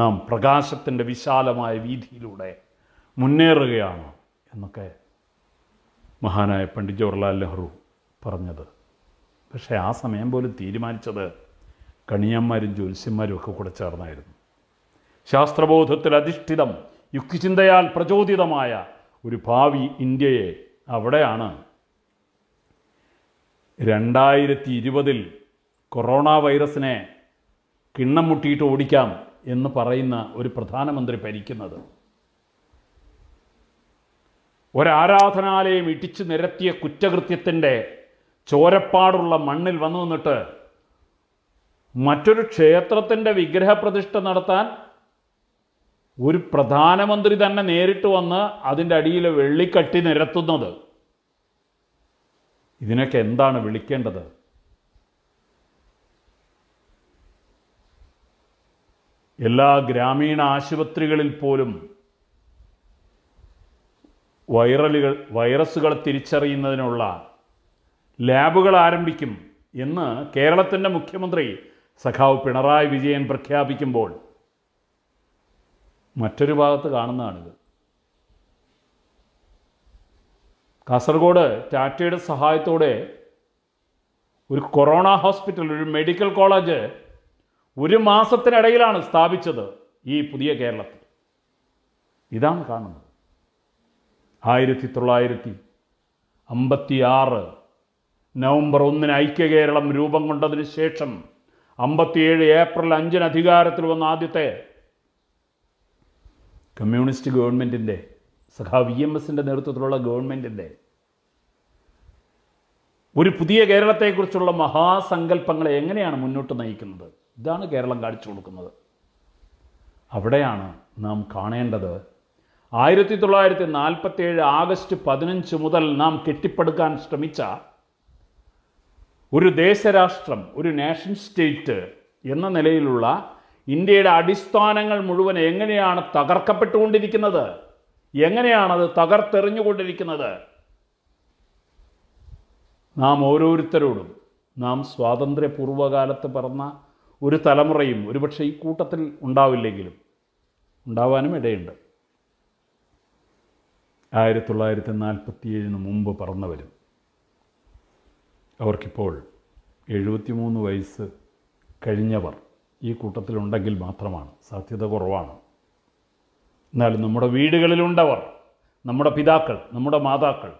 നാം പ്രകാശത്തിൻ്റെ വിശാലമായ വീതിയിലൂടെ മുന്നേറുകയാണ് എന്നൊക്കെ മഹാനായ പണ്ഡിറ്റ് ജവഹർലാൽ നെഹ്റു പറഞ്ഞത് പക്ഷേ ആ സമയം പോലും തീരുമാനിച്ചത് കണിയന്മാരും ജ്യോത്സ്യന്മാരും ഒക്കെ കൂടെ ചേർന്നായിരുന്നു ശാസ്ത്രബോധത്തിൽ അധിഷ്ഠിതം യുക്തിചിന്തയാൽ പ്രചോദിതമായ ഒരു ഭാവി ഇന്ത്യയെ അവിടെയാണ് രണ്ടായിരത്തി ഇരുപതിൽ കൊറോണ വൈറസിനെ കിണ്ണം മുട്ടിയിട്ട് ഓടിക്കാം എന്ന് പറയുന്ന ഒരു പ്രധാനമന്ത്രി ഭരിക്കുന്നത് ഒരാരാധനാലയം ഇടിച്ചു നിരത്തിയ കുറ്റകൃത്യത്തിൻ്റെ ചോരപ്പാടുള്ള മണ്ണിൽ വന്നു നിന്നിട്ട് മറ്റൊരു ക്ഷേത്രത്തിൻ്റെ വിഗ്രഹപ്രതിഷ്ഠ നടത്താൻ ഒരു പ്രധാനമന്ത്രി തന്നെ നേരിട്ട് വന്ന് അതിൻ്റെ അടിയിൽ വെള്ളിക്കട്ടി നിരത്തുന്നത് ഇതിനൊക്കെ എന്താണ് വിളിക്കേണ്ടത് എല്ലാ ഗ്രാമീണ ആശുപത്രികളിൽ പോലും വൈറലുകൾ വൈറസുകൾ തിരിച്ചറിയുന്നതിനുള്ള ലാബുകൾ ആരംഭിക്കും എന്ന് കേരളത്തിൻ്റെ മുഖ്യമന്ത്രി സഖാവ് പിണറായി വിജയൻ പ്രഖ്യാപിക്കുമ്പോൾ മറ്റൊരു ഭാഗത്ത് കാണുന്നതാണിത് കാസർഗോഡ് ടാറ്റയുടെ സഹായത്തോടെ ഒരു കൊറോണ ഹോസ്പിറ്റൽ ഒരു മെഡിക്കൽ കോളേജ് ഒരു മാസത്തിനിടയിലാണ് സ്ഥാപിച്ചത് ഈ പുതിയ കേരളത്തിൽ ഇതാണ് കാണുന്നത് ആയിരത്തി തൊള്ളായിരത്തി ആറ് നവംബർ ഒന്നിന് ഐക്യകേരളം രൂപം കൊണ്ടതിന് ശേഷം അമ്പത്തിയേഴ് ഏപ്രിൽ അഞ്ചിന് അധികാരത്തിൽ വന്ന ആദ്യത്തെ കമ്മ്യൂണിസ്റ്റ് ഗവൺമെൻറ്റിൻ്റെ സഖാവ് വി എം എസിൻ്റെ നേതൃത്വത്തിലുള്ള ഗവൺമെൻറ്റിൻ്റെ ഒരു പുതിയ കേരളത്തെക്കുറിച്ചുള്ള മഹാസങ്കല്പങ്ങളെ എങ്ങനെയാണ് മുന്നോട്ട് നയിക്കുന്നത് ഇതാണ് കേരളം കാണിച്ചു കൊടുക്കുന്നത് അവിടെയാണ് നാം കാണേണ്ടത് ആയിരത്തി തൊള്ളായിരത്തി നാൽപ്പത്തേഴ് ആഗസ്റ്റ് പതിനഞ്ച് മുതൽ നാം കെട്ടിപ്പടുക്കാൻ ശ്രമിച്ച ഒരു ദേശരാഷ്ട്രം ഒരു നാഷൻ സ്റ്റേറ്റ് എന്ന നിലയിലുള്ള ഇന്ത്യയുടെ അടിസ്ഥാനങ്ങൾ മുഴുവൻ എങ്ങനെയാണ് തകർക്കപ്പെട്ടുകൊണ്ടിരിക്കുന്നത് എങ്ങനെയാണത് തകർത്തെറിഞ്ഞുകൊണ്ടിരിക്കുന്നത് നാം ഓരോരുത്തരോടും നാം സ്വാതന്ത്ര്യപൂർവ്വകാലത്ത് പറഞ്ഞ ഒരു തലമുറയും ഒരുപക്ഷെ ഈ കൂട്ടത്തിൽ ഉണ്ടാവില്ലെങ്കിലും ഉണ്ടാവാനും ഇടയുണ്ട് ആയിരത്തി തൊള്ളായിരത്തി ഏഴിന് മുമ്പ് പറന്നവരും അവർക്കിപ്പോൾ എഴുപത്തിമൂന്ന് വയസ്സ് കഴിഞ്ഞവർ ഈ കൂട്ടത്തിലുണ്ടെങ്കിൽ മാത്രമാണ് സാധ്യത കുറവാണ് എന്നാലും നമ്മുടെ വീടുകളിലുണ്ടവർ നമ്മുടെ പിതാക്കൾ നമ്മുടെ മാതാക്കൾ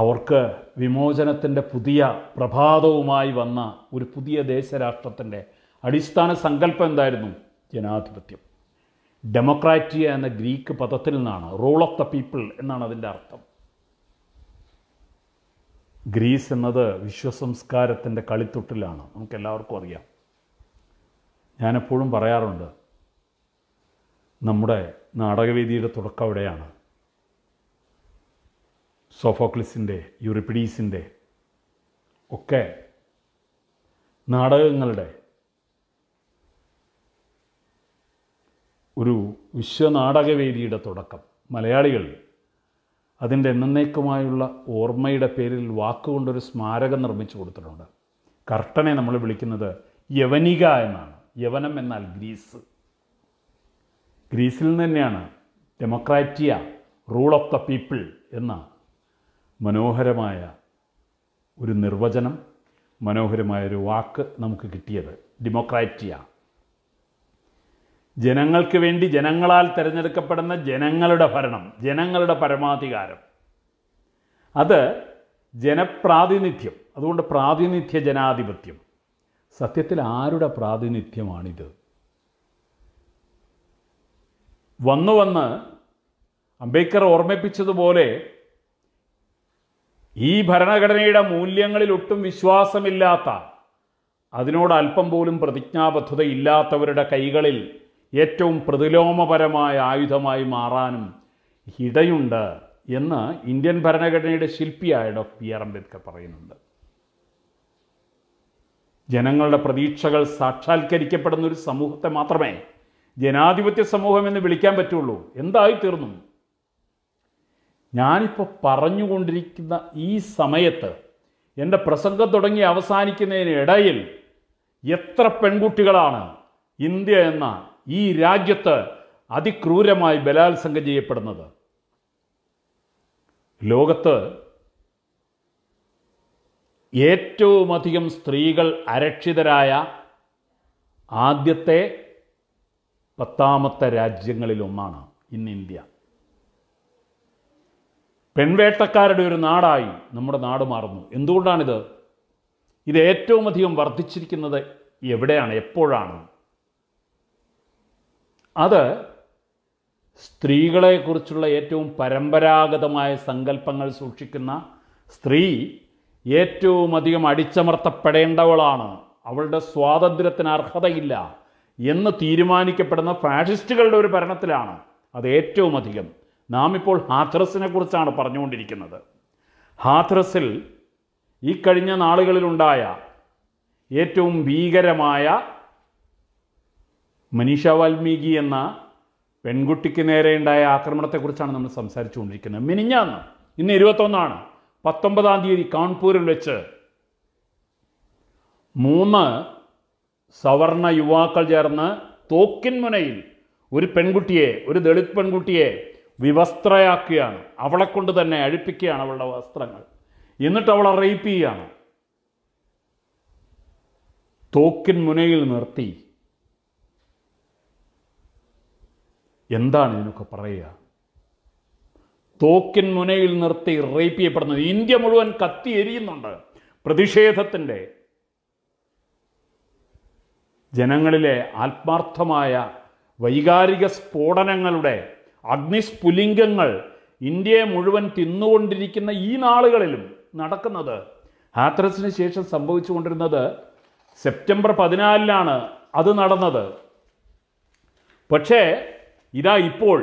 അവർക്ക് വിമോചനത്തിൻ്റെ പുതിയ പ്രഭാതവുമായി വന്ന ഒരു പുതിയ ദേശരാഷ്ട്രത്തിൻ്റെ അടിസ്ഥാന സങ്കല്പം എന്തായിരുന്നു ജനാധിപത്യം ഡെമോക്രാറ്റിയ എന്ന ഗ്രീക്ക് പദത്തിൽ നിന്നാണ് റൂൾ ഓഫ് ദ പീപ്പിൾ എന്നാണ് അതിൻ്റെ അർത്ഥം ഗ്രീസ് എന്നത് വിശ്വസംസ്കാരത്തിൻ്റെ കളിത്തൊട്ടിലാണ് നമുക്കെല്ലാവർക്കും അറിയാം ഞാനെപ്പോഴും പറയാറുണ്ട് നമ്മുടെ നാടകവേദിയുടെ തുടക്കം അവിടെയാണ് സോഫോക്ലിസിൻ്റെ യൂറിപ്പിഡീസിൻ്റെ ഒക്കെ നാടകങ്ങളുടെ ഒരു വിശ്വനാടകവേദിയുടെ തുടക്കം മലയാളികൾ അതിൻ്റെ എന്നേക്കുമായുള്ള ഓർമ്മയുടെ പേരിൽ വാക്കുകൊണ്ടൊരു സ്മാരകം നിർമ്മിച്ചു കൊടുത്തിട്ടുണ്ട് കർട്ടനെ നമ്മൾ വിളിക്കുന്നത് യവനിക എന്നാണ് യവനം എന്നാൽ ഗ്രീസ് ഗ്രീസിൽ നിന്ന് തന്നെയാണ് ഡെമോക്രാറ്റിയ റൂൾ ഓഫ് ദ പീപ്പിൾ എന്ന മനോഹരമായ ഒരു നിർവചനം ഒരു വാക്ക് നമുക്ക് കിട്ടിയത് ഡെമോക്രാറ്റിയ ജനങ്ങൾക്ക് വേണ്ടി ജനങ്ങളാൽ തിരഞ്ഞെടുക്കപ്പെടുന്ന ജനങ്ങളുടെ ഭരണം ജനങ്ങളുടെ പരമാധികാരം അത് ജനപ്രാതിനിധ്യം അതുകൊണ്ട് പ്രാതിനിധ്യ ജനാധിപത്യം സത്യത്തിൽ ആരുടെ പ്രാതിനിധ്യമാണിത് വന്നു വന്ന് അംബേദ്കർ ഓർമ്മിപ്പിച്ചതുപോലെ ഈ ഭരണഘടനയുടെ മൂല്യങ്ങളിൽ ഒട്ടും വിശ്വാസമില്ലാത്ത അതിനോട് അല്പം പോലും പ്രതിജ്ഞാബദ്ധതയില്ലാത്തവരുടെ കൈകളിൽ ഏറ്റവും പ്രതിലോമപരമായ ആയുധമായി മാറാനും ഇടയുണ്ട് എന്ന് ഇന്ത്യൻ ഭരണഘടനയുടെ ശില്പിയായ ഡോക്ടർ പി ആർ അംബേദ്കർ പറയുന്നുണ്ട് ജനങ്ങളുടെ പ്രതീക്ഷകൾ സാക്ഷാത്കരിക്കപ്പെടുന്ന ഒരു സമൂഹത്തെ മാത്രമേ ജനാധിപത്യ സമൂഹം എന്ന് വിളിക്കാൻ പറ്റുള്ളൂ എന്തായി തീർന്നു ഞാനിപ്പോൾ പറഞ്ഞുകൊണ്ടിരിക്കുന്ന ഈ സമയത്ത് എൻ്റെ പ്രസംഗം തുടങ്ങി അവസാനിക്കുന്നതിനിടയിൽ ഇടയിൽ എത്ര പെൺകുട്ടികളാണ് ഇന്ത്യ എന്ന ഈ രാജ്യത്ത് അതിക്രൂരമായി ബലാത്സംഗം ചെയ്യപ്പെടുന്നത് ലോകത്ത് ഏറ്റവുമധികം സ്ത്രീകൾ അരക്ഷിതരായ ആദ്യത്തെ പത്താമത്തെ രാജ്യങ്ങളിലൊന്നാണ് ഇന്ന് ഇന്ത്യ പെൺവേട്ടക്കാരുടെ ഒരു നാടായി നമ്മുടെ നാട് മാറുന്നു എന്തുകൊണ്ടാണിത് ഇത് ഏറ്റവും അധികം വർദ്ധിച്ചിരിക്കുന്നത് എവിടെയാണ് എപ്പോഴാണ് അത് സ്ത്രീകളെക്കുറിച്ചുള്ള ഏറ്റവും പരമ്പരാഗതമായ സങ്കല്പങ്ങൾ സൂക്ഷിക്കുന്ന സ്ത്രീ ഏറ്റവും അധികം അടിച്ചമർത്തപ്പെടേണ്ടവളാണ് അവളുടെ സ്വാതന്ത്ര്യത്തിന് അർഹതയില്ല എന്ന് തീരുമാനിക്കപ്പെടുന്ന ഫാഷിസ്റ്റുകളുടെ ഒരു ഭരണത്തിലാണ് അത് ഏറ്റവും അധികം നാം ഇപ്പോൾ ഹാഥ്രസിനെ കുറിച്ചാണ് പറഞ്ഞുകൊണ്ടിരിക്കുന്നത് ഹാത്രസിൽ ഈ കഴിഞ്ഞ നാളുകളിലുണ്ടായ ഏറ്റവും ഭീകരമായ മനീഷ വാൽമീകി എന്ന പെൺകുട്ടിക്ക് നേരെയുണ്ടായ ആക്രമണത്തെക്കുറിച്ചാണ് നമ്മൾ സംസാരിച്ചുകൊണ്ടിരിക്കുന്നത് മിനിഞ്ഞാന്ന് ഇന്ന് ഇരുപത്തൊന്നാണ് പത്തൊമ്പതാം തീയതി കാൺപൂരിൽ വെച്ച് മൂന്ന് സവർണ യുവാക്കൾ ചേർന്ന് തോക്കിൻമുനയിൽ ഒരു പെൺകുട്ടിയെ ഒരു ദളിത് പെൺകുട്ടിയെ വിവസ്ത്രയാക്കുകയാണ് അവളെ കൊണ്ട് തന്നെ അഴിപ്പിക്കുകയാണ് അവളുടെ വസ്ത്രങ്ങൾ എന്നിട്ട് അവളെ റേപ്പ് ചെയ്യുകയാണ് തോക്കിൻ മുനയിൽ നിർത്തി എന്താണ് ഇതിനൊക്കെ പറയുക തോക്കിൻ മുനയിൽ നിർത്തി റേപ്പ് ചെയ്യപ്പെടുന്നത് ഇന്ത്യ മുഴുവൻ കത്തി എരിയുന്നുണ്ട് പ്രതിഷേധത്തിൻ്റെ ജനങ്ങളിലെ ആത്മാർത്ഥമായ വൈകാരിക സ്ഫോടനങ്ങളുടെ അഗ്നിസ്ഫുലിംഗങ്ങൾ ഇന്ത്യയെ മുഴുവൻ തിന്നുകൊണ്ടിരിക്കുന്ന ഈ നാളുകളിലും നടക്കുന്നത് ഹാത്രസിന് ശേഷം സംഭവിച്ചുകൊണ്ടിരുന്നത് സെപ്റ്റംബർ പതിനാലിലാണ് അത് നടന്നത് പക്ഷേ ഇതാ ഇപ്പോൾ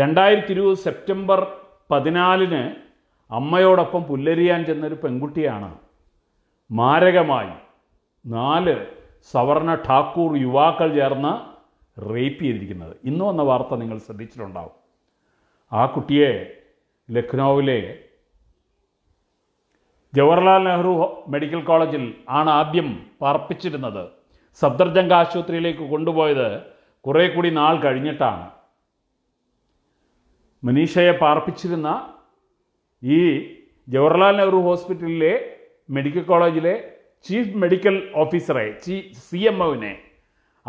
രണ്ടായിരത്തി ഇരുപത് സെപ്റ്റംബർ പതിനാലിന് അമ്മയോടൊപ്പം പുല്ലരിയാൻ ചെന്നൊരു പെൺകുട്ടിയാണ് മാരകമായി നാല് സവർണ ഠാക്കൂർ യുവാക്കൾ ചേർന്ന് റേപ്പ് ചെയ്തിരിക്കുന്നത് ഇന്ന് വന്ന വാർത്ത നിങ്ങൾ ശ്രദ്ധിച്ചിട്ടുണ്ടാവും ആ കുട്ടിയെ ലക്നൌവിലെ ജവഹർലാൽ നെഹ്റു മെഡിക്കൽ കോളേജിൽ ആണ് ആദ്യം പാർപ്പിച്ചിരുന്നത് സഫ്ദർജംഗ് ആശുപത്രിയിലേക്ക് കൊണ്ടുപോയത് കുറേ കൂടി നാൾ കഴിഞ്ഞിട്ടാണ് മനീഷയെ പാർപ്പിച്ചിരുന്ന ഈ ജവഹർലാൽ നെഹ്റു ഹോസ്പിറ്റലിലെ മെഡിക്കൽ കോളേജിലെ ചീഫ് മെഡിക്കൽ ഓഫീസറെ ചീ സി എം ഒവിനെ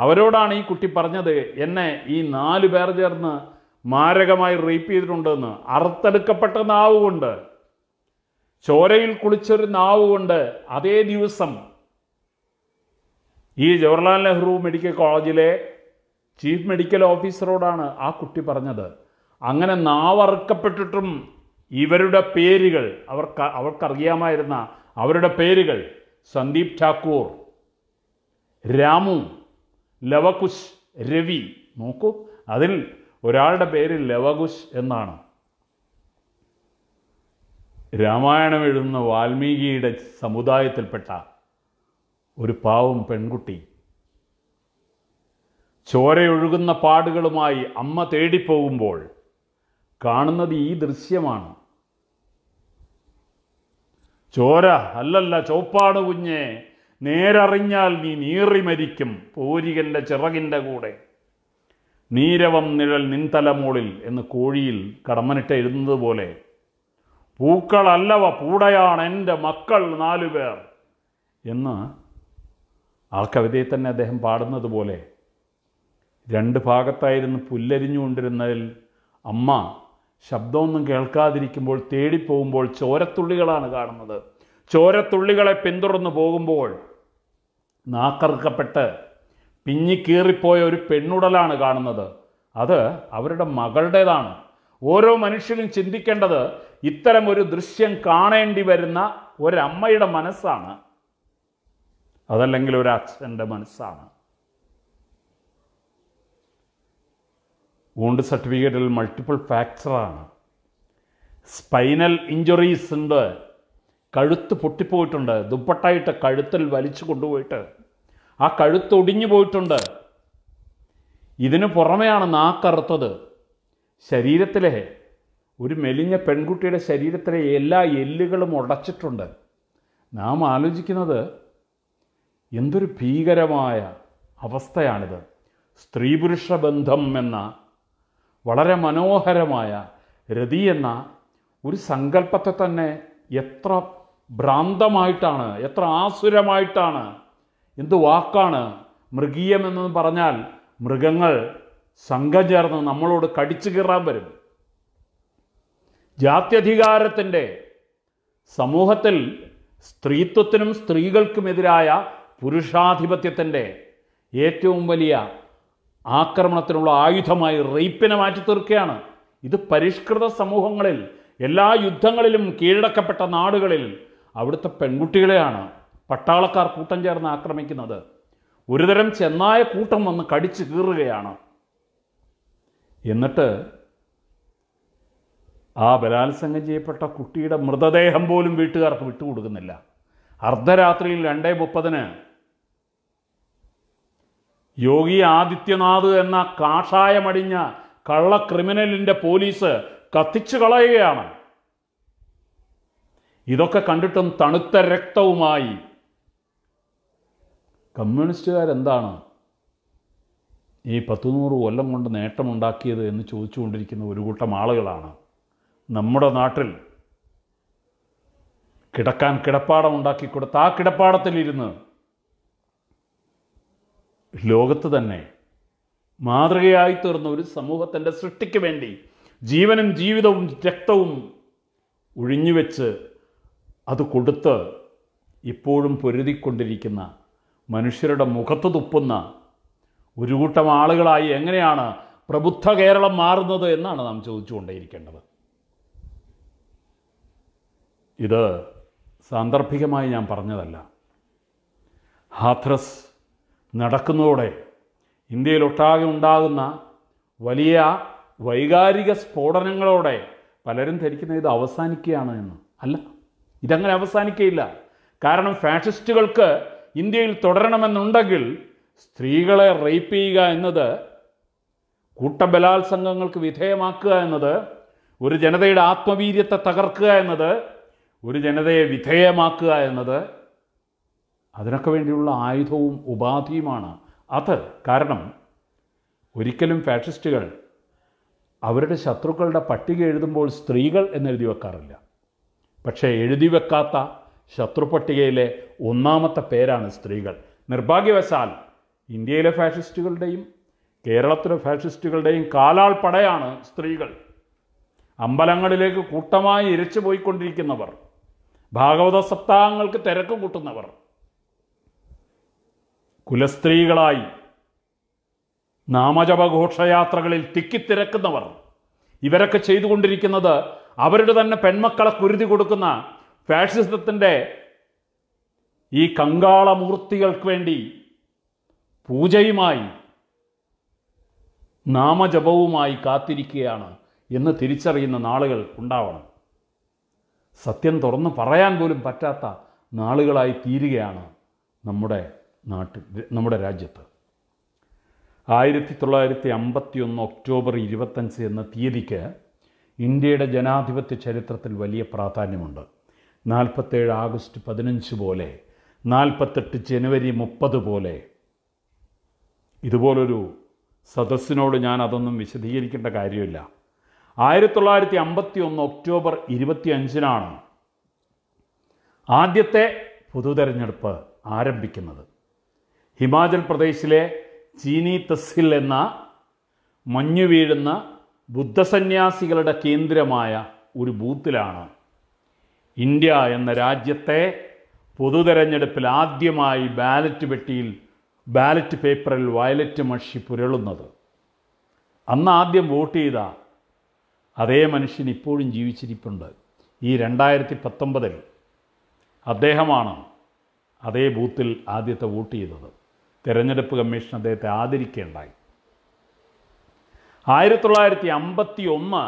അവരോടാണ് ഈ കുട്ടി പറഞ്ഞത് എന്നെ ഈ നാല് പേർ ചേർന്ന് മാരകമായി റേപ്പ് ചെയ്തിട്ടുണ്ടെന്ന് അറുത്തെടുക്കപ്പെട്ട നാവ് കൊണ്ട് ചോരയിൽ കുളിച്ചൊരു നാവ് കൊണ്ട് അതേ ദിവസം ഈ ജവഹർലാൽ നെഹ്റു മെഡിക്കൽ കോളേജിലെ ചീഫ് മെഡിക്കൽ ഓഫീസറോടാണ് ആ കുട്ടി പറഞ്ഞത് അങ്ങനെ നാവറുക്കപ്പെട്ടിട്ടും ഇവരുടെ പേരുകൾ അവർക്ക് അവർക്കറിയാമായിരുന്ന അവരുടെ പേരുകൾ സന്ദീപ് ഠാക്കൂർ രാമു ലവകുശ് രവി നോക്കൂ അതിൽ ഒരാളുടെ പേര് ലവകുശ് എന്നാണ് രാമായണം എഴുതുന്ന വാൽമീകിയുടെ സമുദായത്തിൽപ്പെട്ട ഒരു പാവം പെൺകുട്ടി ചോരയൊഴുകുന്ന പാടുകളുമായി അമ്മ തേടിപ്പോകുമ്പോൾ കാണുന്നത് ഈ ദൃശ്യമാണ് ചോര അല്ലല്ല ചോപ്പാട് കുഞ്ഞെ നേരറിഞ്ഞാൽ നീ നീറി മരിക്കും പൂരികൻ്റെ ചിറകിൻ്റെ കൂടെ നീരവം നിഴൽ നിൻതലമോളിൽ എന്ന് കോഴിയിൽ കടമ്മനിട്ട് എഴുതുന്നത് പോലെ പൂക്കളല്ലവ പൂടയാണ് എൻ്റെ മക്കൾ നാലുപേർ എന്ന് ആ കവിതയിൽ തന്നെ അദ്ദേഹം പാടുന്നത് പോലെ രണ്ട് ഭാഗത്തായിരുന്നു പുല്ലരിഞ്ഞുകൊണ്ടിരുന്നതിൽ അമ്മ ശബ്ദമൊന്നും കേൾക്കാതിരിക്കുമ്പോൾ തേടിപ്പോകുമ്പോൾ ചോരത്തുള്ളികളാണ് കാണുന്നത് ചോരത്തുള്ളികളെ പിന്തുടർന്നു പോകുമ്പോൾ നാക്കറുക്കപ്പെട്ട് പിഞ്ഞിക്കീറിപ്പോയ ഒരു പെണ്ണുടലാണ് കാണുന്നത് അത് അവരുടെ മകളുടേതാണ് ഓരോ മനുഷ്യനും ചിന്തിക്കേണ്ടത് ഇത്തരം ഒരു ദൃശ്യം കാണേണ്ടി വരുന്ന ഒരമ്മയുടെ മനസ്സാണ് അതല്ലെങ്കിൽ ഒരു അച്ഛൻ്റെ മനസ്സാണ് വൂണ്ട് സർട്ടിഫിക്കറ്റിൽ മൾട്ടിപ്പിൾ ഫ്രാക്ചറാണ് സ്പൈനൽ ഇഞ്ചുറീസ് ഉണ്ട് കഴുത്ത് പൊട്ടിപ്പോയിട്ടുണ്ട് ദുപ്പട്ടായിട്ട് കഴുത്തിൽ വലിച്ചു കൊണ്ടുപോയിട്ട് ആ കഴുത്ത് ഒടിഞ്ഞു പോയിട്ടുണ്ട് ഇതിനു പുറമെയാണ് നാക്കറുത്തത് ശരീരത്തിലെ ഒരു മെലിഞ്ഞ പെൺകുട്ടിയുടെ ശരീരത്തിലെ എല്ലാ എല്ലുകളും ഉടച്ചിട്ടുണ്ട് നാം ആലോചിക്കുന്നത് എന്തൊരു ഭീകരമായ അവസ്ഥയാണിത് സ്ത്രീ പുരുഷ ബന്ധം എന്ന വളരെ മനോഹരമായ രതി എന്ന ഒരു സങ്കല്പത്തെ തന്നെ എത്ര ഭ്രാന്തമായിട്ടാണ് എത്ര ആസുരമായിട്ടാണ് എന്ത് വാക്കാണ് മൃഗീയമെന്ന് പറഞ്ഞാൽ മൃഗങ്ങൾ സംഘം ചേർന്ന് നമ്മളോട് കടിച്ചു കീറാൻ വരും ജാത്യധികാരത്തിൻ്റെ സമൂഹത്തിൽ സ്ത്രീത്വത്തിനും സ്ത്രീകൾക്കുമെതിരായ പുരുഷാധിപത്യത്തിൻ്റെ ഏറ്റവും വലിയ ആക്രമണത്തിനുള്ള ആയുധമായി റേപ്പിനെ മാറ്റി തീർക്കുകയാണ് ഇത് പരിഷ്കൃത സമൂഹങ്ങളിൽ എല്ലാ യുദ്ധങ്ങളിലും കീഴടക്കപ്പെട്ട നാടുകളിൽ അവിടുത്തെ പെൺകുട്ടികളെയാണ് പട്ടാളക്കാർ കൂട്ടം ചേർന്ന് ആക്രമിക്കുന്നത് ഒരുതരം ചെന്നായ കൂട്ടം വന്ന് കടിച്ചു കീറുകയാണ് എന്നിട്ട് ആ ബലാത്സംഗം ചെയ്യപ്പെട്ട കുട്ടിയുടെ മൃതദേഹം പോലും വീട്ടുകാർക്ക് വിട്ടുകൊടുക്കുന്നില്ല അർദ്ധരാത്രിയിൽ രണ്ടേ മുപ്പതിന് യോഗി ആദിത്യനാഥ് എന്ന കാഷായമടിഞ്ഞ കള്ള ക്രിമിനലിൻ്റെ പോലീസ് കത്തിച്ചു കളയുകയാണ് ഇതൊക്കെ കണ്ടിട്ടും തണുത്ത രക്തവുമായി കമ്മ്യൂണിസ്റ്റുകാരെന്താണ് ഈ പത്തുനൂറ് കൊല്ലം കൊണ്ട് നേട്ടമുണ്ടാക്കിയത് എന്ന് ചോദിച്ചുകൊണ്ടിരിക്കുന്ന ഒരു കൂട്ടം ആളുകളാണ് നമ്മുടെ നാട്ടിൽ കിടക്കാൻ കിടപ്പാടമുണ്ടാക്കി കൊടുത്ത് ആ കിടപ്പാടത്തിലിരുന്ന് ലോകത്ത് തന്നെ മാതൃകയായി തീർന്ന ഒരു സമൂഹത്തിൻ്റെ സൃഷ്ടിക്ക് വേണ്ടി ജീവനും ജീവിതവും രക്തവും ഒഴിഞ്ഞുവെച്ച് അത് കൊടുത്ത് ഇപ്പോഴും പൊരുതിക്കൊണ്ടിരിക്കുന്ന മനുഷ്യരുടെ മുഖത്ത് തുപ്പുന്ന ഒരു കൂട്ടം ആളുകളായി എങ്ങനെയാണ് പ്രബുദ്ധ കേരളം മാറുന്നത് എന്നാണ് നാം ചോദിച്ചുകൊണ്ടേയിരിക്കേണ്ടത് ഇത് സാന്ദർഭികമായി ഞാൻ പറഞ്ഞതല്ല ഹാഥ്രസ് നടക്കുന്നതോടെ ഇന്ത്യയിലൊട്ടാകെ ഉണ്ടാകുന്ന വലിയ വൈകാരിക സ്ഫോടനങ്ങളോടെ പലരും ധരിക്കുന്ന ഇത് അവസാനിക്കുകയാണ് എന്ന് അല്ല ഇതങ്ങനെ അവസാനിക്കുകയില്ല കാരണം ഫാഷിസ്റ്റുകൾക്ക് ഇന്ത്യയിൽ തുടരണമെന്നുണ്ടെങ്കിൽ സ്ത്രീകളെ റേപ്പ് ചെയ്യുക എന്നത് കൂട്ടബലാത്സംഗങ്ങൾക്ക് വിധേയമാക്കുക എന്നത് ഒരു ജനതയുടെ ആത്മവീര്യത്തെ തകർക്കുക എന്നത് ഒരു ജനതയെ വിധേയമാക്കുക എന്നത് അതിനൊക്കെ വേണ്ടിയുള്ള ആയുധവും ഉപാധിയുമാണ് അത് കാരണം ഒരിക്കലും ഫാഷിസ്റ്റുകൾ അവരുടെ ശത്രുക്കളുടെ പട്ടിക എഴുതുമ്പോൾ സ്ത്രീകൾ എന്നെഴുതി വെക്കാറില്ല പക്ഷേ എഴുതി വെക്കാത്ത ശത്രുപട്ടികയിലെ ഒന്നാമത്തെ പേരാണ് സ്ത്രീകൾ നിർഭാഗ്യവശാൽ ഇന്ത്യയിലെ ഫാഷിസ്റ്റുകളുടെയും കേരളത്തിലെ ഫാഷിസ്റ്റുകളുടെയും പടയാണ് സ്ത്രീകൾ അമ്പലങ്ങളിലേക്ക് കൂട്ടമായി ഇരച്ചു പോയിക്കൊണ്ടിരിക്കുന്നവർ ഭാഗവത സപ്താഹങ്ങൾക്ക് തിരക്ക് കൂട്ടുന്നവർ കുലസ്ത്രീകളായി നാമജപഘോഷയാത്രകളിൽ തിക്കിത്തിരക്കുന്നവർ ഇവരൊക്കെ ചെയ്തുകൊണ്ടിരിക്കുന്നത് അവരുടെ തന്നെ പെൺമക്കളെ കുരുതി കൊടുക്കുന്ന ഫാഷിസത്തിൻ്റെ ഈ കങ്കാളമൂർത്തികൾക്ക് വേണ്ടി പൂജയുമായി നാമജപവുമായി കാത്തിരിക്കുകയാണ് എന്ന് തിരിച്ചറിയുന്ന നാളുകൾ ഉണ്ടാവണം സത്യം തുറന്ന് പറയാൻ പോലും പറ്റാത്ത നാളുകളായി തീരുകയാണ് നമ്മുടെ നാട്ടിൽ നമ്മുടെ രാജ്യത്ത് ആയിരത്തി തൊള്ളായിരത്തി അമ്പത്തി ഒന്ന് ഒക്ടോബർ ഇരുപത്തഞ്ച് എന്ന തീയതിക്ക് ഇന്ത്യയുടെ ജനാധിപത്യ ചരിത്രത്തിൽ വലിയ പ്രാധാന്യമുണ്ട് നാൽപ്പത്തേഴ് ആഗസ്റ്റ് പതിനഞ്ച് പോലെ നാൽപ്പത്തെട്ട് ജനുവരി മുപ്പത് പോലെ ഇതുപോലൊരു സദസ്സിനോട് ഞാൻ അതൊന്നും വിശദീകരിക്കേണ്ട കാര്യമില്ല ആയിരത്തി തൊള്ളായിരത്തി അമ്പത്തി ഒന്ന് ഒക്ടോബർ ഇരുപത്തി അഞ്ചിനാണ് ആദ്യത്തെ പൊതുതെരഞ്ഞെടുപ്പ് ആരംഭിക്കുന്നത് ഹിമാചൽ പ്രദേശിലെ ചീനി തസിൽ എന്ന മഞ്ഞു വീഴുന്ന ബുദ്ധസന്യാസികളുടെ കേന്ദ്രമായ ഒരു ബൂത്തിലാണ് ഇന്ത്യ എന്ന രാജ്യത്തെ പൊതു തെരഞ്ഞെടുപ്പിൽ ആദ്യമായി ബാലറ്റ് പെട്ടിയിൽ ബാലറ്റ് പേപ്പറിൽ വയലറ്റ് മഷി പുരളുന്നത് അന്ന് ആദ്യം വോട്ട് ചെയ്ത അതേ മനുഷ്യൻ ഇപ്പോഴും ജീവിച്ചിരിപ്പുണ്ട് ഈ രണ്ടായിരത്തി പത്തൊമ്പതിൽ അദ്ദേഹമാണ് അതേ ബൂത്തിൽ ആദ്യത്തെ വോട്ട് ചെയ്തത് തെരഞ്ഞെടുപ്പ് കമ്മീഷൻ അദ്ദേഹത്തെ ആദരിക്കുകയുണ്ടായി ആയിരത്തി തൊള്ളായിരത്തി അമ്പത്തി ഒന്ന്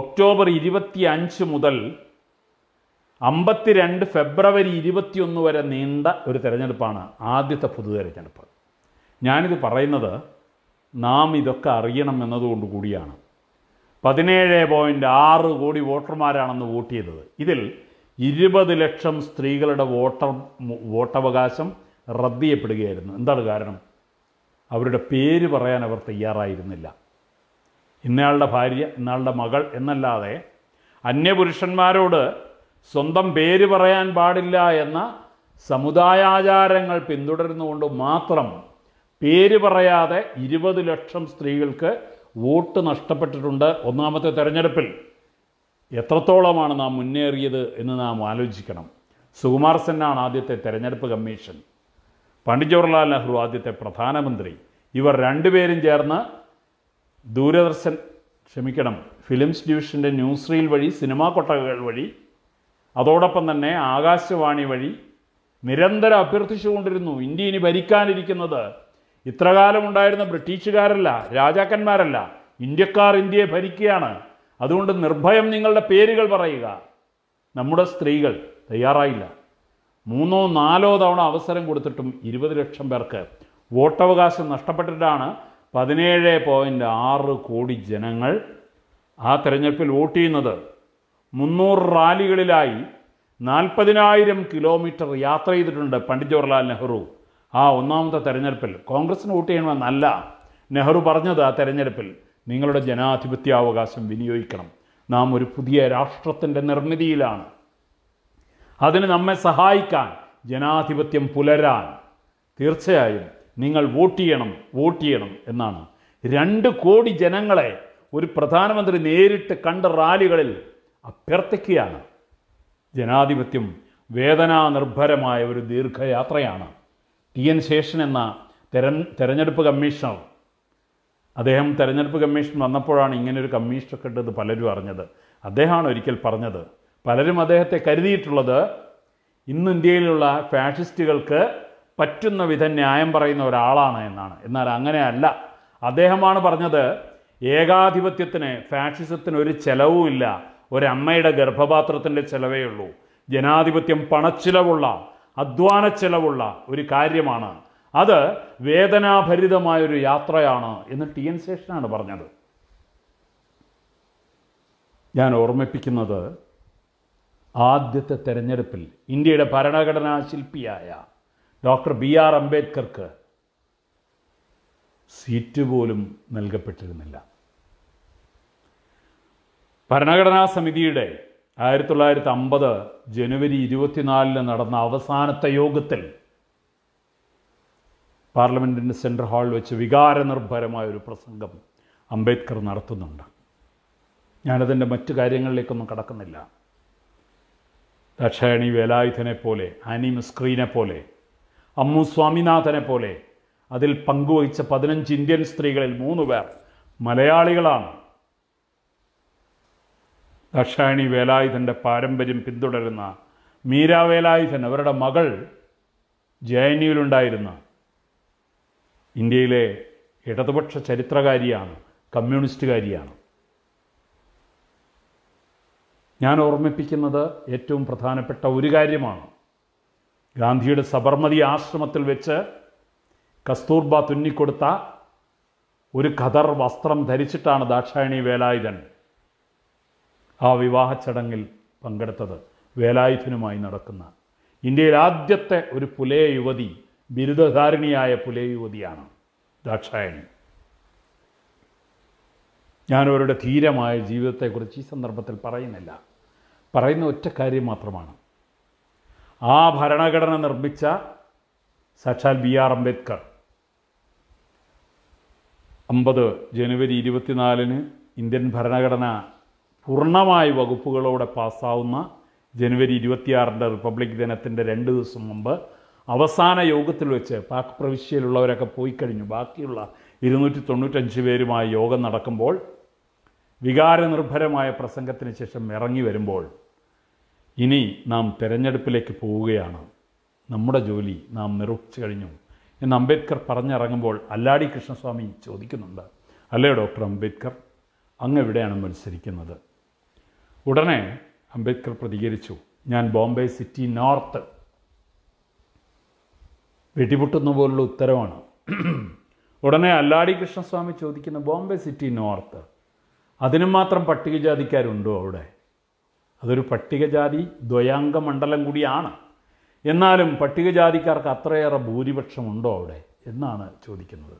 ഒക്ടോബർ ഇരുപത്തി അഞ്ച് മുതൽ അമ്പത്തിരണ്ട് ഫെബ്രുവരി ഇരുപത്തിയൊന്ന് വരെ നീണ്ട ഒരു തെരഞ്ഞെടുപ്പാണ് ആദ്യത്തെ പൊതു തെരഞ്ഞെടുപ്പ് ഞാനിത് പറയുന്നത് നാം ഇതൊക്കെ അറിയണം എന്നതുകൊണ്ട് കൂടിയാണ് പതിനേഴ് പോയിൻ്റ് ആറ് കോടി വോട്ടർമാരാണെന്ന് വോട്ട് ചെയ്തത് ഇതിൽ ഇരുപത് ലക്ഷം സ്ത്രീകളുടെ വോട്ടർ വോട്ടവകാശം റദ്ദ് ചെയ്യപ്പെടുകയായിരുന്നു എന്താണ് കാരണം അവരുടെ പേര് പറയാൻ അവർ തയ്യാറായിരുന്നില്ല ഇന്നയാളുടെ ഭാര്യ ഇന്നയാളുടെ മകൾ എന്നല്ലാതെ അന്യപുരുഷന്മാരോട് സ്വന്തം പേര് പറയാൻ പാടില്ല എന്ന സമുദായാചാരങ്ങൾ പിന്തുടരുന്നുകൊണ്ട് മാത്രം പേര് പറയാതെ ഇരുപത് ലക്ഷം സ്ത്രീകൾക്ക് വോട്ട് നഷ്ടപ്പെട്ടിട്ടുണ്ട് ഒന്നാമത്തെ തെരഞ്ഞെടുപ്പിൽ എത്രത്തോളമാണ് നാം മുന്നേറിയത് എന്ന് നാം ആലോചിക്കണം സുകുമാർ സെന്നാണ് ആദ്യത്തെ തെരഞ്ഞെടുപ്പ് കമ്മീഷൻ പണ്ഡിറ്റ് ജവഹർലാൽ നെഹ്റു ആദ്യത്തെ പ്രധാനമന്ത്രി ഇവർ രണ്ടുപേരും ചേർന്ന് ദൂരദർശൻ ക്ഷമിക്കണം ഫിലിംസ് ഡിവിഷൻ്റെ ന്യൂസ് റീൽ വഴി സിനിമാ കൊട്ടകൾ വഴി അതോടൊപ്പം തന്നെ ആകാശവാണി വഴി നിരന്തരം അഭ്യർത്ഥിച്ചുകൊണ്ടിരുന്നു ഇന്ത്യ ഇനി ഭരിക്കാനിരിക്കുന്നത് ഇത്രകാലം ഉണ്ടായിരുന്ന ബ്രിട്ടീഷുകാരല്ല രാജാക്കന്മാരല്ല ഇന്ത്യക്കാർ ഇന്ത്യയെ ഭരിക്കുകയാണ് അതുകൊണ്ട് നിർഭയം നിങ്ങളുടെ പേരുകൾ പറയുക നമ്മുടെ സ്ത്രീകൾ തയ്യാറായില്ല മൂന്നോ നാലോ തവണ അവസരം കൊടുത്തിട്ടും ഇരുപത് ലക്ഷം പേർക്ക് വോട്ടവകാശം നഷ്ടപ്പെട്ടിട്ടാണ് പതിനേഴ് പോയിൻ്റ് ആറ് കോടി ജനങ്ങൾ ആ തെരഞ്ഞെടുപ്പിൽ വോട്ട് ചെയ്യുന്നത് മുന്നൂറ് റാലികളിലായി നാൽപ്പതിനായിരം കിലോമീറ്റർ യാത്ര ചെയ്തിട്ടുണ്ട് പണ്ഡിറ്റ് ജവഹർലാൽ നെഹ്റു ആ ഒന്നാമത്തെ തെരഞ്ഞെടുപ്പിൽ കോൺഗ്രസിന് വോട്ട് ചെയ്യണമെന്നല്ല നെഹ്റു പറഞ്ഞത് ആ തെരഞ്ഞെടുപ്പിൽ നിങ്ങളുടെ ജനാധിപത്യാവകാശം വിനിയോഗിക്കണം നാം ഒരു പുതിയ രാഷ്ട്രത്തിൻ്റെ നിർമ്മിതിയിലാണ് അതിന് നമ്മെ സഹായിക്കാൻ ജനാധിപത്യം പുലരാൻ തീർച്ചയായും നിങ്ങൾ വോട്ട് ചെയ്യണം വോട്ട് ചെയ്യണം എന്നാണ് രണ്ട് കോടി ജനങ്ങളെ ഒരു പ്രധാനമന്ത്രി നേരിട്ട് കണ്ട റാലികളിൽ അഭ്യർത്ഥിക്കുകയാണ് ജനാധിപത്യം വേദനാനിർഭരമായ ഒരു ദീർഘയാത്രയാണ് ടി എൻ ശേഷൻ എന്ന തെര തെരഞ്ഞെടുപ്പ് കമ്മീഷണർ അദ്ദേഹം തെരഞ്ഞെടുപ്പ് കമ്മീഷൻ വന്നപ്പോഴാണ് ഇങ്ങനെ ഒരു കമ്മീഷനൊക്കെ ഉണ്ടെന്ന് പലരും അറിഞ്ഞത് അദ്ദേഹമാണ് ഒരിക്കൽ പറഞ്ഞത് പലരും അദ്ദേഹത്തെ കരുതിയിട്ടുള്ളത് ഇന്ന് ഇന്ത്യയിലുള്ള ഫാഷിസ്റ്റുകൾക്ക് പറ്റുന്ന വിധം ന്യായം പറയുന്ന ഒരാളാണ് എന്നാണ് എന്നാൽ അങ്ങനെയല്ല അദ്ദേഹമാണ് പറഞ്ഞത് ഏകാധിപത്യത്തിന് ഫാഷിസത്തിന് ഒരു ഇല്ല ഒരമ്മയുടെ ഗർഭപാത്രത്തിൻ്റെ ചെലവേ ഉള്ളൂ ജനാധിപത്യം പണച്ചിലവുള്ള അധ്വാന ചെലവുള്ള ഒരു കാര്യമാണ് അത് വേദനാഭരിതമായൊരു യാത്രയാണ് എന്ന് ടി എൻ ശേഷനാണ് പറഞ്ഞത് ഞാൻ ഓർമ്മിപ്പിക്കുന്നത് ആദ്യത്തെ തെരഞ്ഞെടുപ്പിൽ ഇന്ത്യയുടെ ഭരണഘടനാ ശില്പിയായ ഡോക്ടർ ബി ആർ അംബേദ്കർക്ക് സീറ്റ് പോലും നൽകപ്പെട്ടിരുന്നില്ല ഭരണഘടനാ സമിതിയുടെ ആയിരത്തി തൊള്ളായിരത്തി അമ്പത് ജനുവരി ഇരുപത്തിനാലിന് നടന്ന അവസാനത്തെ യോഗത്തിൽ പാർലമെൻറ്റിൻ്റെ സെൻട്രൽ ഹാളിൽ വെച്ച് വികാരനിർഭരമായ ഒരു പ്രസംഗം അംബേദ്കർ നടത്തുന്നുണ്ട് ഞാനതിൻ്റെ മറ്റു കാര്യങ്ങളിലേക്കൊന്നും കടക്കുന്നില്ല ദക്ഷയണി വേലായുധനെ പോലെ ആനി സ്ക്രീനെ പോലെ അമ്മു സ്വാമിനാഥനെ പോലെ അതിൽ പങ്കുവഹിച്ച പതിനഞ്ച് ഇന്ത്യൻ സ്ത്രീകളിൽ മൂന്ന് പേർ മലയാളികളാണ് ദക്ഷായണി വേലായുധൻ്റെ പാരമ്പര്യം പിന്തുടരുന്ന മീര വേലായുധൻ അവരുടെ മകൾ ജയനിയിലുണ്ടായിരുന്ന ഇന്ത്യയിലെ ഇടതുപക്ഷ ചരിത്രകാരിയാണ് കമ്മ്യൂണിസ്റ്റുകാരിയാണ് ഞാൻ ഓർമ്മിപ്പിക്കുന്നത് ഏറ്റവും പ്രധാനപ്പെട്ട ഒരു കാര്യമാണ് ഗാന്ധിയുടെ സബർമതി ആശ്രമത്തിൽ വെച്ച് കസ്തൂർബ തുന്നിക്കൊടുത്ത ഒരു ഖദർ വസ്ത്രം ധരിച്ചിട്ടാണ് ദാക്ഷായണി വേലായുധൻ ആ വിവാഹ ചടങ്ങിൽ പങ്കെടുത്തത് വേലായുധനുമായി നടക്കുന്ന ഇന്ത്യയിൽ ആദ്യത്തെ ഒരു പുലേ യുവതി ബിരുദധാരിണിയായ പുലേ യുവതിയാണ് ദാക്ഷായണി ഞാനവരുടെ ധീരമായ ജീവിതത്തെക്കുറിച്ച് ഈ സന്ദർഭത്തിൽ പറയുന്നില്ല പറയുന്ന ഒറ്റ കാര്യം മാത്രമാണ് ആ ഭരണഘടന നിർമ്മിച്ച സാക്ഷാൽ ബി ആർ അംബേദ്കർ അമ്പത് ജനുവരി ഇരുപത്തിനാലിന് ഇന്ത്യൻ ഭരണഘടന പൂർണ്ണമായി വകുപ്പുകളോടെ പാസ്സാവുന്ന ജനുവരി ഇരുപത്തിയാറിൻ്റെ റിപ്പബ്ലിക് ദിനത്തിൻ്റെ രണ്ട് ദിവസം മുമ്പ് അവസാന യോഗത്തിൽ വെച്ച് പാക് പ്രവിശ്യയിലുള്ളവരൊക്കെ പോയി കഴിഞ്ഞു ബാക്കിയുള്ള ഇരുന്നൂറ്റി തൊണ്ണൂറ്റഞ്ച് പേരുമായി യോഗം നടക്കുമ്പോൾ വികാരനിർഭരമായ പ്രസംഗത്തിന് ശേഷം ഇറങ്ങി വരുമ്പോൾ ഇനി നാം തിരഞ്ഞെടുപ്പിലേക്ക് പോവുകയാണ് നമ്മുടെ ജോലി നാം നിർവഹിച്ചു കഴിഞ്ഞു എന്ന് അംബേദ്കർ പറഞ്ഞിറങ്ങുമ്പോൾ അല്ലാടി കൃഷ്ണസ്വാമി ചോദിക്കുന്നുണ്ട് അല്ലേ ഡോക്ടർ അംബേദ്കർ അങ്ങ് എവിടെയാണ് മത്സരിക്കുന്നത് ഉടനെ അംബേദ്കർ പ്രതികരിച്ചു ഞാൻ ബോംബെ സിറ്റി നോർത്ത് വെടിപൊട്ടുന്ന പോലുള്ള ഉത്തരവാണ് ഉടനെ അല്ലാടി കൃഷ്ണസ്വാമി ചോദിക്കുന്ന ബോംബെ സിറ്റി നോർത്ത് അതിനും മാത്രം പട്ടികജാതിക്കാരുണ്ടോ അവിടെ അതൊരു പട്ടികജാതി ദ്വയാംഗ മണ്ഡലം കൂടിയാണ് എന്നാലും പട്ടികജാതിക്കാർക്ക് അത്രയേറെ ഭൂരിപക്ഷമുണ്ടോ അവിടെ എന്നാണ് ചോദിക്കുന്നത്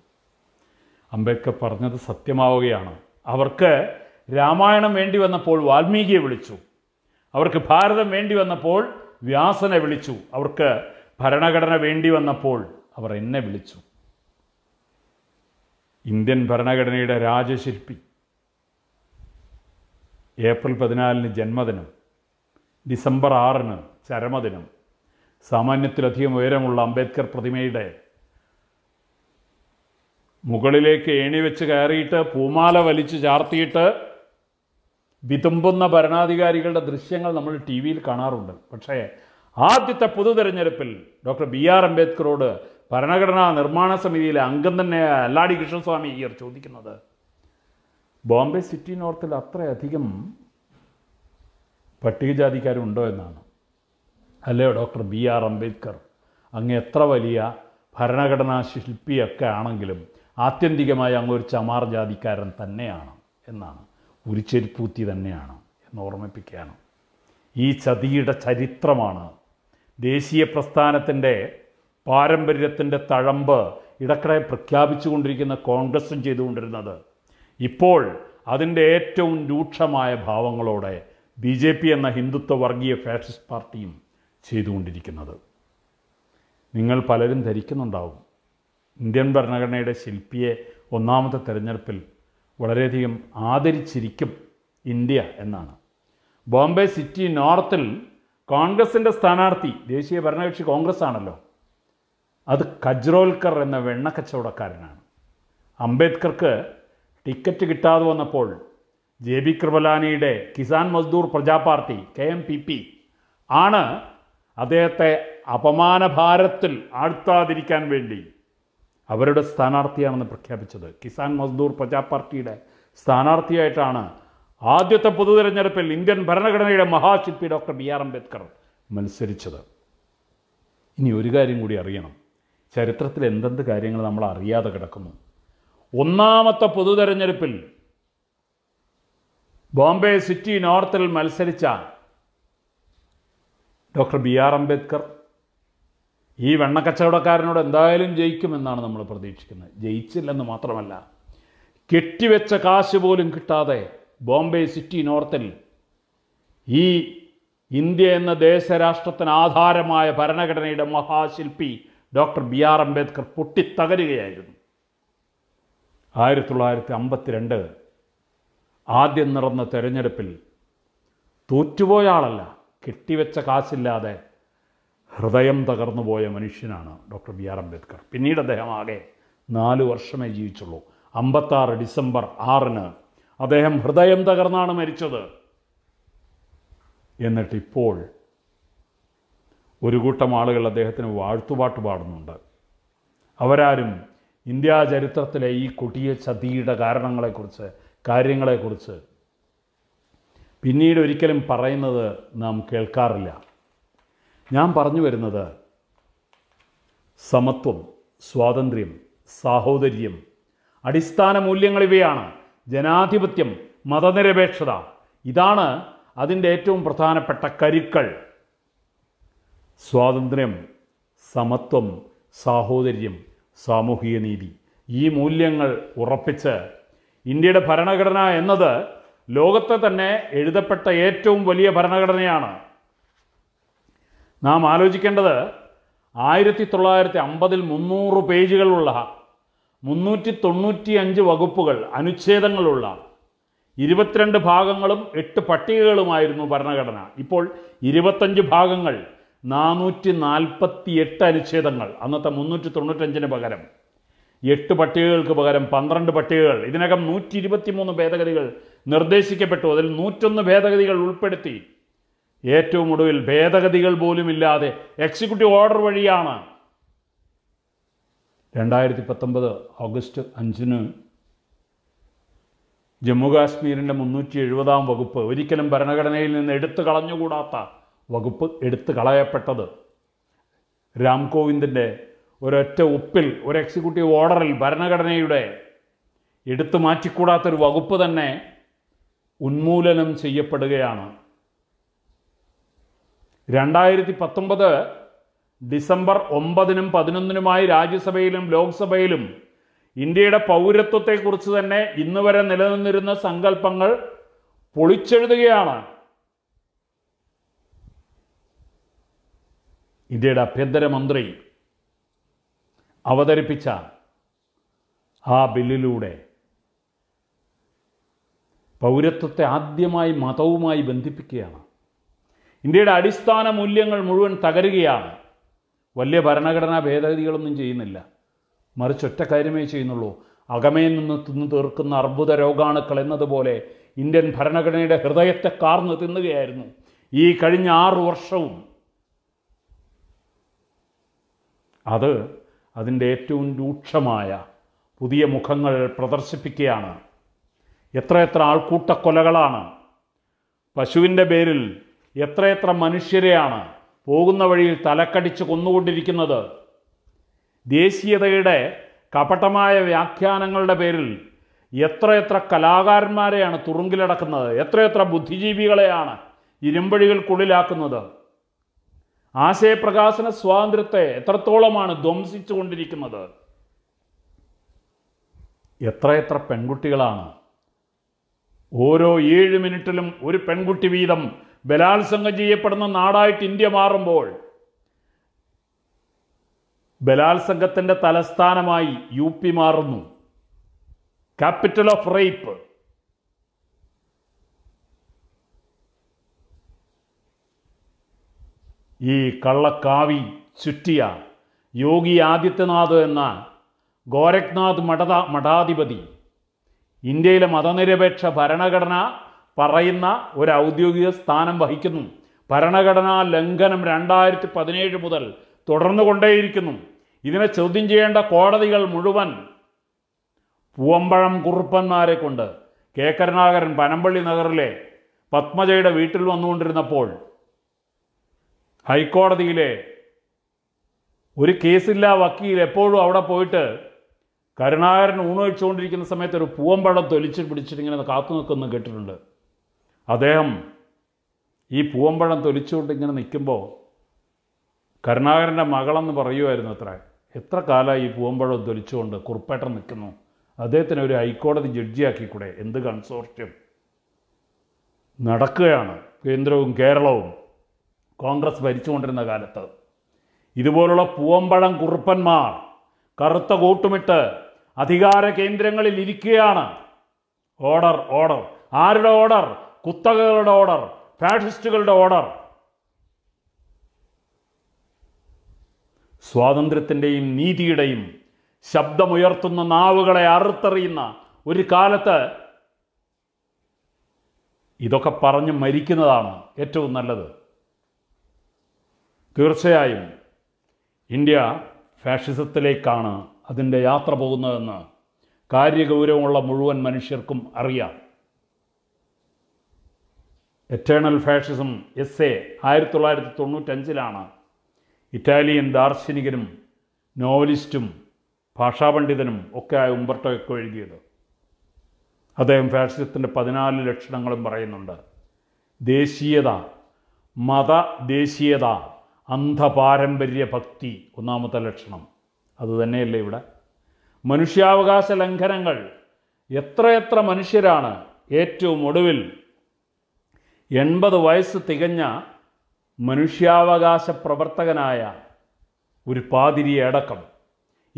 അംബേദ്കർ പറഞ്ഞത് സത്യമാവുകയാണ് അവർക്ക് രാമായണം വേണ്ടി വന്നപ്പോൾ വാൽമീകിയെ വിളിച്ചു അവർക്ക് ഭാരതം വേണ്ടി വന്നപ്പോൾ വ്യാസനെ വിളിച്ചു അവർക്ക് ഭരണഘടന വേണ്ടി വന്നപ്പോൾ അവർ എന്നെ വിളിച്ചു ഇന്ത്യൻ ഭരണഘടനയുടെ രാജശില്പി ഏപ്രിൽ പതിനാലിന് ജന്മദിനം ഡിസംബർ ആറിന് ചരമദിനം സാമാന്യത്തിലധികം ഉയരമുള്ള അംബേദ്കർ പ്രതിമയുടെ മുകളിലേക്ക് ഏണി വെച്ച് കയറിയിട്ട് പൂമാല വലിച്ചു ചാർത്തിയിട്ട് വിതുമ്പുന്ന ഭരണാധികാരികളുടെ ദൃശ്യങ്ങൾ നമ്മൾ ടി വിയിൽ കാണാറുണ്ട് പക്ഷേ ആദ്യത്തെ പൊതു തെരഞ്ഞെടുപ്പിൽ ഡോക്ടർ ബി ആർ അംബേദ്കറോട് ഭരണഘടനാ നിർമ്മാണ സമിതിയിലെ അംഗം തന്നെ അല്ലാടി കൃഷ്ണസ്വാമി അയ്യർ ചോദിക്കുന്നത് ബോംബെ സിറ്റി നോർത്തിൽ അത്രയധികം പട്ടികജാതിക്കാരുണ്ടോ എന്നാണ് അല്ലയോ ഡോക്ടർ ബി ആർ അംബേദ്കർ അങ്ങ് എത്ര വലിയ ഭരണഘടനാ ശില്പിയൊക്കെ ആണെങ്കിലും ആത്യന്തികമായി അങ്ങ് ഒരു ചമാർ ജാതിക്കാരൻ തന്നെയാണ് എന്നാണ് ഉരിച്ചെരിപ്പൂത്തി തന്നെയാണ് എന്ന് ഓർമ്മിപ്പിക്കുകയാണ് ഈ ചതിയുടെ ചരിത്രമാണ് ദേശീയ പ്രസ്ഥാനത്തിൻ്റെ പാരമ്പര്യത്തിൻ്റെ തഴമ്പ് ഇടക്കിടെ പ്രഖ്യാപിച്ചുകൊണ്ടിരിക്കുന്ന കോൺഗ്രസും ചെയ്തുകൊണ്ടിരുന്നത് ഇപ്പോൾ അതിൻ്റെ ഏറ്റവും രൂക്ഷമായ ഭാവങ്ങളോടെ ബി ജെ പി എന്ന ഹിന്ദുത്വ വർഗീയ ഫാഷിസ്റ്റ് പാർട്ടിയും ചെയ്തുകൊണ്ടിരിക്കുന്നത് നിങ്ങൾ പലരും ധരിക്കുന്നുണ്ടാവും ഇന്ത്യൻ ഭരണഘടനയുടെ ശില്പിയെ ഒന്നാമത്തെ തെരഞ്ഞെടുപ്പിൽ വളരെയധികം ആദരിച്ചിരിക്കും ഇന്ത്യ എന്നാണ് ബോംബെ സിറ്റി നോർത്തിൽ കോൺഗ്രസിൻ്റെ സ്ഥാനാർത്ഥി ദേശീയ ഭരണകക്ഷി കോൺഗ്രസ് ആണല്ലോ അത് കജ്രോൽക്കർ എന്ന വെണ്ണക്കച്ചവടക്കാരനാണ് അംബേദ്കർക്ക് ടിക്കറ്റ് കിട്ടാതെ വന്നപ്പോൾ ജെ ബി കൃപലാനിയുടെ Kisan Mazdoor Praja party K M P P ആണ് അദ്ദേഹത്തെ അപമാനഭാരത്തിൽ ആഴ്ത്താതിരിക്കാൻ വേണ്ടി അവരുടെ സ്ഥാനാർത്ഥിയാണെന്ന് പ്രഖ്യാപിച്ചത് കിസാൻ മസ്ദൂർ പ്രജാ പാർട്ടിയുടെ സ്ഥാനാർത്ഥിയായിട്ടാണ് ആദ്യത്തെ പൊതുതെരഞ്ഞെടുപ്പിൽ ഇന്ത്യൻ ഭരണഘടനയുടെ മഹാശില്പി ഡോക്ടർ ബി ആർ അംബേദ്കർ മത്സരിച്ചത് ഇനി ഒരു കാര്യം കൂടി അറിയണം ചരിത്രത്തിൽ എന്തെന്ത് കാര്യങ്ങൾ നമ്മൾ അറിയാതെ കിടക്കുന്നു ഒന്നാമത്തെ തെരഞ്ഞെടുപ്പിൽ ബോംബെ സിറ്റി നോർത്തിൽ മത്സരിച്ച ഡോക്ടർ ബി ആർ അംബേദ്കർ ഈ വെണ്ണക്കച്ചവടക്കാരനോട് എന്തായാലും ജയിക്കുമെന്നാണ് നമ്മൾ പ്രതീക്ഷിക്കുന്നത് ജയിച്ചില്ലെന്ന് മാത്രമല്ല കെട്ടിവെച്ച കാശ് പോലും കിട്ടാതെ ബോംബെ സിറ്റി നോർത്തിൽ ഈ ഇന്ത്യ എന്ന ദേശരാഷ്ട്രത്തിന് ആധാരമായ ഭരണഘടനയുടെ മഹാശില്പി ഡോക്ടർ ബി ആർ അംബേദ്കർ പൊട്ടിത്തകരുകയായിരുന്നു ആയിരത്തി തൊള്ളായിരത്തി അമ്പത്തിരണ്ട് ആദ്യം നടന്ന തെരഞ്ഞെടുപ്പിൽ തോറ്റുപോയ ആളല്ല കെട്ടിവെച്ച കാശില്ലാതെ ഹൃദയം തകർന്നു പോയ മനുഷ്യനാണ് ഡോക്ടർ ബി ആർ അംബേദ്കർ പിന്നീട് അദ്ദേഹം ആകെ നാല് വർഷമേ ജീവിച്ചുള്ളൂ അമ്പത്താറ് ഡിസംബർ ആറിന് അദ്ദേഹം ഹൃദയം തകർന്നാണ് മരിച്ചത് എന്നിട്ടിപ്പോൾ ഒരു കൂട്ടം ആളുകൾ അദ്ദേഹത്തിന് വാഴ്ത്തുപാട്ട് പാടുന്നുണ്ട് അവരാരും ഇന്ത്യാ ചരിത്രത്തിലെ ഈ കൊടിയ ചതിയുടെ കാരണങ്ങളെക്കുറിച്ച് കാര്യങ്ങളെക്കുറിച്ച് പിന്നീട് ഒരിക്കലും പറയുന്നത് നാം കേൾക്കാറില്ല ഞാൻ പറഞ്ഞു വരുന്നത് സമത്വം സ്വാതന്ത്ര്യം സാഹോദര്യം അടിസ്ഥാന മൂല്യങ്ങൾ ഇവയാണ് ജനാധിപത്യം മതനിരപേക്ഷത ഇതാണ് അതിൻ്റെ ഏറ്റവും പ്രധാനപ്പെട്ട കരുക്കൾ സ്വാതന്ത്ര്യം സമത്വം സാഹോദര്യം സാമൂഹിക നീതി ഈ മൂല്യങ്ങൾ ഉറപ്പിച്ച് ഇന്ത്യയുടെ ഭരണഘടന എന്നത് ലോകത്തെ തന്നെ എഴുതപ്പെട്ട ഏറ്റവും വലിയ ഭരണഘടനയാണ് നാം ആലോചിക്കേണ്ടത് ആയിരത്തി തൊള്ളായിരത്തി അമ്പതിൽ മുന്നൂറ് പേജുകളുള്ള മുന്നൂറ്റി തൊണ്ണൂറ്റി അഞ്ച് വകുപ്പുകൾ അനുച്ഛേദങ്ങളുള്ള ഇരുപത്തിരണ്ട് ഭാഗങ്ങളും എട്ട് പട്ടികകളുമായിരുന്നു ഭരണഘടന ഇപ്പോൾ ഇരുപത്തഞ്ച് ഭാഗങ്ങൾ നാനൂറ്റി നാൽപ്പത്തി എട്ട് അനുച്ഛേദങ്ങൾ അന്നത്തെ മുന്നൂറ്റി തൊണ്ണൂറ്റഞ്ചിന് പകരം എട്ട് പട്ടികകൾക്ക് പകരം പന്ത്രണ്ട് പട്ടികകൾ ഇതിനകം നൂറ്റി ഇരുപത്തി മൂന്ന് ഭേദഗതികൾ നിർദ്ദേശിക്കപ്പെട്ടു അതിൽ നൂറ്റൊന്ന് ഭേദഗതികൾ ഉൾപ്പെടുത്തി ഏറ്റവും ഒടുവിൽ ഭേദഗതികൾ പോലുമില്ലാതെ എക്സിക്യൂട്ടീവ് ഓർഡർ വഴിയാണ് രണ്ടായിരത്തി പത്തൊമ്പത് ഓഗസ്റ്റ് അഞ്ചിന് ജമ്മുകാശ്മീരിൻ്റെ മുന്നൂറ്റി എഴുപതാം വകുപ്പ് ഒരിക്കലും ഭരണഘടനയിൽ നിന്ന് എടുത്തു കളഞ്ഞുകൂടാത്ത വകുപ്പ് എടുത്തു കളയപ്പെട്ടത് രാം കോവിന്ദിൻ്റെ ഒരൊറ്റ ഒപ്പിൽ ഒരു എക്സിക്യൂട്ടീവ് ഓർഡറിൽ ഭരണഘടനയുടെ എടുത്തു മാറ്റിക്കൂടാത്തൊരു വകുപ്പ് തന്നെ ഉന്മൂലനം ചെയ്യപ്പെടുകയാണ് രണ്ടായിരത്തി പത്തൊമ്പത് ഡിസംബർ ഒമ്പതിനും പതിനൊന്നിനുമായി രാജ്യസഭയിലും ലോക്സഭയിലും ഇന്ത്യയുടെ പൗരത്വത്തെക്കുറിച്ച് തന്നെ ഇന്ന് വരെ നിലനിന്നിരുന്ന സങ്കല്പങ്ങൾ പൊളിച്ചെഴുതുകയാണ് ഇന്ത്യയുടെ ആഭ്യന്തരമന്ത്രി അവതരിപ്പിച്ച ആ ബില്ലിലൂടെ പൗരത്വത്തെ ആദ്യമായി മതവുമായി ബന്ധിപ്പിക്കുകയാണ് ഇന്ത്യയുടെ അടിസ്ഥാന മൂല്യങ്ങൾ മുഴുവൻ തകരുകയാണ് വലിയ ഭരണഘടനാ ഭേദഗതികളൊന്നും ചെയ്യുന്നില്ല മറിച്ച് ഒറ്റ കാര്യമേ ചെയ്യുന്നുള്ളൂ അകമേ നിന്ന് തിന്നു തീർക്കുന്ന അർബുദ രോഗാണുക്കൾ എന്നതുപോലെ ഇന്ത്യൻ ഭരണഘടനയുടെ ഹൃദയത്തെ കാർന്ന് തിന്നുകയായിരുന്നു ഈ കഴിഞ്ഞ ആറു വർഷവും അത് അതിൻ്റെ ഏറ്റവും രൂക്ഷമായ പുതിയ മുഖങ്ങൾ പ്രദർശിപ്പിക്കുകയാണ് എത്രയെത്ര കൊലകളാണ് പശുവിൻ്റെ പേരിൽ എത്രയെത്ര മനുഷ്യരെയാണ് പോകുന്ന വഴിയിൽ തലക്കടിച്ച് കൊന്നുകൊണ്ടിരിക്കുന്നത് ദേശീയതയുടെ കപടമായ വ്യാഖ്യാനങ്ങളുടെ പേരിൽ എത്രയെത്ര കലാകാരന്മാരെയാണ് തുറുങ്കിലടക്കുന്നത് എത്രയെത്ര ബുദ്ധിജീവികളെയാണ് ഇരുമ്പഴികൾക്കുള്ളിലാക്കുന്നത് ആശയപ്രകാശന സ്വാതന്ത്ര്യത്തെ എത്രത്തോളമാണ് ധ്വംസിച്ചു കൊണ്ടിരിക്കുന്നത് എത്രയെത്ര പെൺകുട്ടികളാണ് ഓരോ ഏഴ് മിനിറ്റിലും ഒരു പെൺകുട്ടി വീതം ബലാത്സംഗം ചെയ്യപ്പെടുന്ന നാടായിട്ട് ഇന്ത്യ മാറുമ്പോൾ ബലാത്സംഗത്തിൻ്റെ തലസ്ഥാനമായി യു പി മാറുന്നു ക്യാപിറ്റൽ ഓഫ് റേപ്പ് ഈ കള്ളക്കാവി ചുറ്റിയ യോഗി ആദിത്യനാഥ് എന്ന ഗോരഖ്നാഥ് മഠത മഠാധിപതി ഇന്ത്യയിലെ മതനിരപേക്ഷ ഭരണഘടന പറയുന്ന ഒരു ഔദ്യോഗിക സ്ഥാനം വഹിക്കുന്നു ഭരണഘടനാ ലംഘനം രണ്ടായിരത്തി പതിനേഴ് മുതൽ തുടർന്നു കൊണ്ടേയിരിക്കുന്നു ഇതിനെ ചോദ്യം ചെയ്യേണ്ട കോടതികൾ മുഴുവൻ പൂവമ്പഴം കുറുപ്പന്മാരെ കൊണ്ട് കെ പനമ്പള്ളി നഗറിലെ പത്മജയുടെ വീട്ടിൽ വന്നുകൊണ്ടിരുന്നപ്പോൾ ഹൈക്കോടതിയിലെ ഒരു കേസില്ല വക്കീൽ എപ്പോഴും അവിടെ പോയിട്ട് കരുണാകരൻ ഊണൊഴിച്ചുകൊണ്ടിരിക്കുന്ന സമയത്ത് ഒരു പൂവമ്പഴം തൊലിച്ച് പിടിച്ചിട്ട് ഇങ്ങനെ കാത്തു നിൽക്കുന്നു കേട്ടിട്ടുണ്ട് അദ്ദേഹം ഈ പൂവമ്പഴം തൊലിച്ചുകൊണ്ട് ഇങ്ങനെ നിൽക്കുമ്പോൾ കരുണാകരൻ്റെ മകളെന്ന് പറയുമായിരുന്നു അത്ര എത്ര കാലമായി ഈ പൂവമ്പഴം തൊലിച്ചുകൊണ്ട് കുറുപ്പേട്ടൻ നിൽക്കുന്നു അദ്ദേഹത്തിന് ഒരു ഹൈക്കോടതി ജഡ്ജിയാക്കിക്കൂടെ എന്ത് കൺസോർഷ്യം നടക്കുകയാണ് കേന്ദ്രവും കേരളവും കോൺഗ്രസ് ഭരിച്ചുകൊണ്ടിരുന്ന കാലത്ത് ഇതുപോലുള്ള പൂവമ്പഴം കുറുപ്പന്മാർ കറുത്ത കൂട്ടുമിട്ട് അധികാര കേന്ദ്രങ്ങളിൽ ഇരിക്കുകയാണ് ഓർഡർ ഓർഡർ ആരുടെ ഓർഡർ കുത്തകകളുടെ ഓർഡർ ഫാഷിസ്റ്റുകളുടെ ഓർഡർ സ്വാതന്ത്ര്യത്തിൻ്റെയും നീതിയുടെയും ശബ്ദമുയർത്തുന്ന നാവുകളെ അറുത്തെറിയുന്ന ഒരു കാലത്ത് ഇതൊക്കെ പറഞ്ഞ് മരിക്കുന്നതാണ് ഏറ്റവും നല്ലത് തീർച്ചയായും ഇന്ത്യ ഫാഷിസത്തിലേക്കാണ് അതിൻ്റെ യാത്ര പോകുന്നതെന്ന് കാര്യഗൗരവമുള്ള മുഴുവൻ മനുഷ്യർക്കും അറിയാം എറ്റേണൽ ഫാഷിസം എസ് എ ആയിരത്തി തൊള്ളായിരത്തി തൊണ്ണൂറ്റഞ്ചിലാണ് ഇറ്റാലിയൻ ദാർശനികനും നോവലിസ്റ്റും ഭാഷാപണ്ഡിതനും ഒക്കെ ആയ ഉമ്പർട്ടോയൊക്കെ എഴുതിയത് അദ്ദേഹം ഫാഷിസത്തിൻ്റെ പതിനാല് ലക്ഷണങ്ങളും പറയുന്നുണ്ട് ദേശീയത മത ദേശീയത അന്ധപാരമ്പര്യ ഭക്തി ഒന്നാമത്തെ ലക്ഷണം അതുതന്നെയല്ലേ ഇവിടെ മനുഷ്യാവകാശ ലംഘനങ്ങൾ എത്രയെത്ര മനുഷ്യരാണ് ഏറ്റവും ഒടുവിൽ എൺപത് വയസ്സ് തികഞ്ഞ മനുഷ്യാവകാശ പ്രവർത്തകനായ ഒരു പാതിരി അടക്കം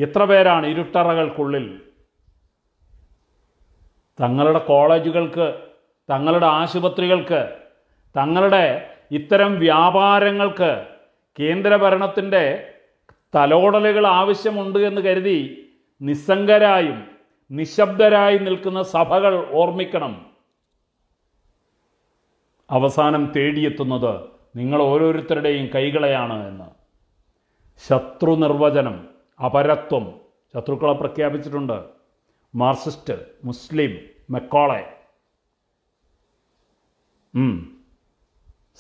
എത്ര പേരാണ് ഇരുട്ടറകൾക്കുള്ളിൽ തങ്ങളുടെ കോളേജുകൾക്ക് തങ്ങളുടെ ആശുപത്രികൾക്ക് തങ്ങളുടെ ഇത്തരം വ്യാപാരങ്ങൾക്ക് കേന്ദ്രഭരണത്തിൻ്റെ തലോടലുകൾ ആവശ്യമുണ്ട് എന്ന് കരുതി നിസ്സംഗരായും നിശബ്ദരായി നിൽക്കുന്ന സഭകൾ ഓർമ്മിക്കണം അവസാനം തേടിയെത്തുന്നത് നിങ്ങൾ ഓരോരുത്തരുടെയും കൈകളെയാണ് എന്ന് ശത്രു നിർവചനം അപരത്വം ശത്രുക്കളെ പ്രഖ്യാപിച്ചിട്ടുണ്ട് മാർസിസ്റ്റ് മുസ്ലിം മെക്കോളെ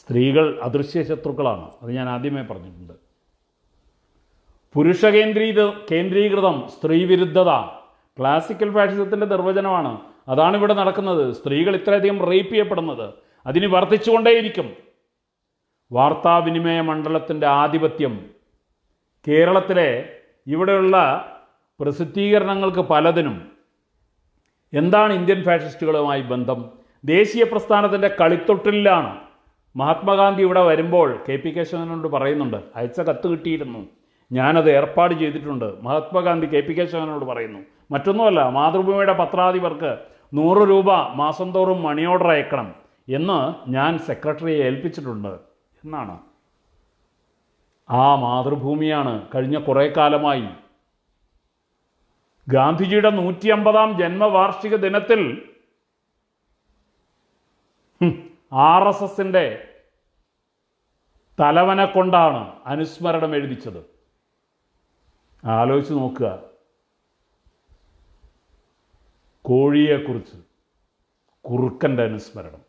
സ്ത്രീകൾ അദൃശ്യ ശത്രുക്കളാണ് അത് ഞാൻ ആദ്യമേ പറഞ്ഞിട്ടുണ്ട് പുരുഷ കേന്ദ്രീത കേന്ദ്രീകൃതം സ്ത്രീവിരുദ്ധത ക്ലാസിക്കൽ ഫാഷിസത്തിൻ്റെ നിർവചനമാണ് അതാണ് ഇവിടെ നടക്കുന്നത് സ്ത്രീകൾ ഇത്രയധികം റേപ്പ് ചെയ്യപ്പെടുന്നത് അതിന് വർദ്ധിച്ചുകൊണ്ടേയിരിക്കും വാർത്താവിനിമയ മണ്ഡലത്തിൻ്റെ ആധിപത്യം കേരളത്തിലെ ഇവിടെയുള്ള പ്രസിദ്ധീകരണങ്ങൾക്ക് പലതിനും എന്താണ് ഇന്ത്യൻ ഫാഷിസ്റ്റുകളുമായി ബന്ധം ദേശീയ പ്രസ്ഥാനത്തിൻ്റെ കളിത്തൊട്ടിലാണ് മഹാത്മാഗാന്ധി ഇവിടെ വരുമ്പോൾ കെ പി കേശവനോട് പറയുന്നുണ്ട് അയച്ച കത്ത് കിട്ടിയിരുന്നു ഞാനത് ഏർപ്പാട് ചെയ്തിട്ടുണ്ട് മഹാത്മാഗാന്ധി കെ പി കേശവനോട് പറയുന്നു മറ്റൊന്നുമല്ല മാതൃഭൂമിയുടെ പത്രാധിപർക്ക് നൂറ് രൂപ മാസം തോറും മണി ഓർഡർ അയക്കണം എന്ന് ഞാൻ സെക്രട്ടറിയെ ഏൽപ്പിച്ചിട്ടുണ്ട് എന്നാണ് ആ മാതൃഭൂമിയാണ് കഴിഞ്ഞ കുറേ കാലമായി ഗാന്ധിജിയുടെ നൂറ്റി അമ്പതാം ജന്മവാർഷിക ദിനത്തിൽ ആർ എസ് എസിൻ്റെ തലവനെ കൊണ്ടാണ് അനുസ്മരണം എഴുതിച്ചത് ആലോചിച്ച് നോക്കുക കോഴിയെക്കുറിച്ച് കുറുക്കൻ്റെ അനുസ്മരണം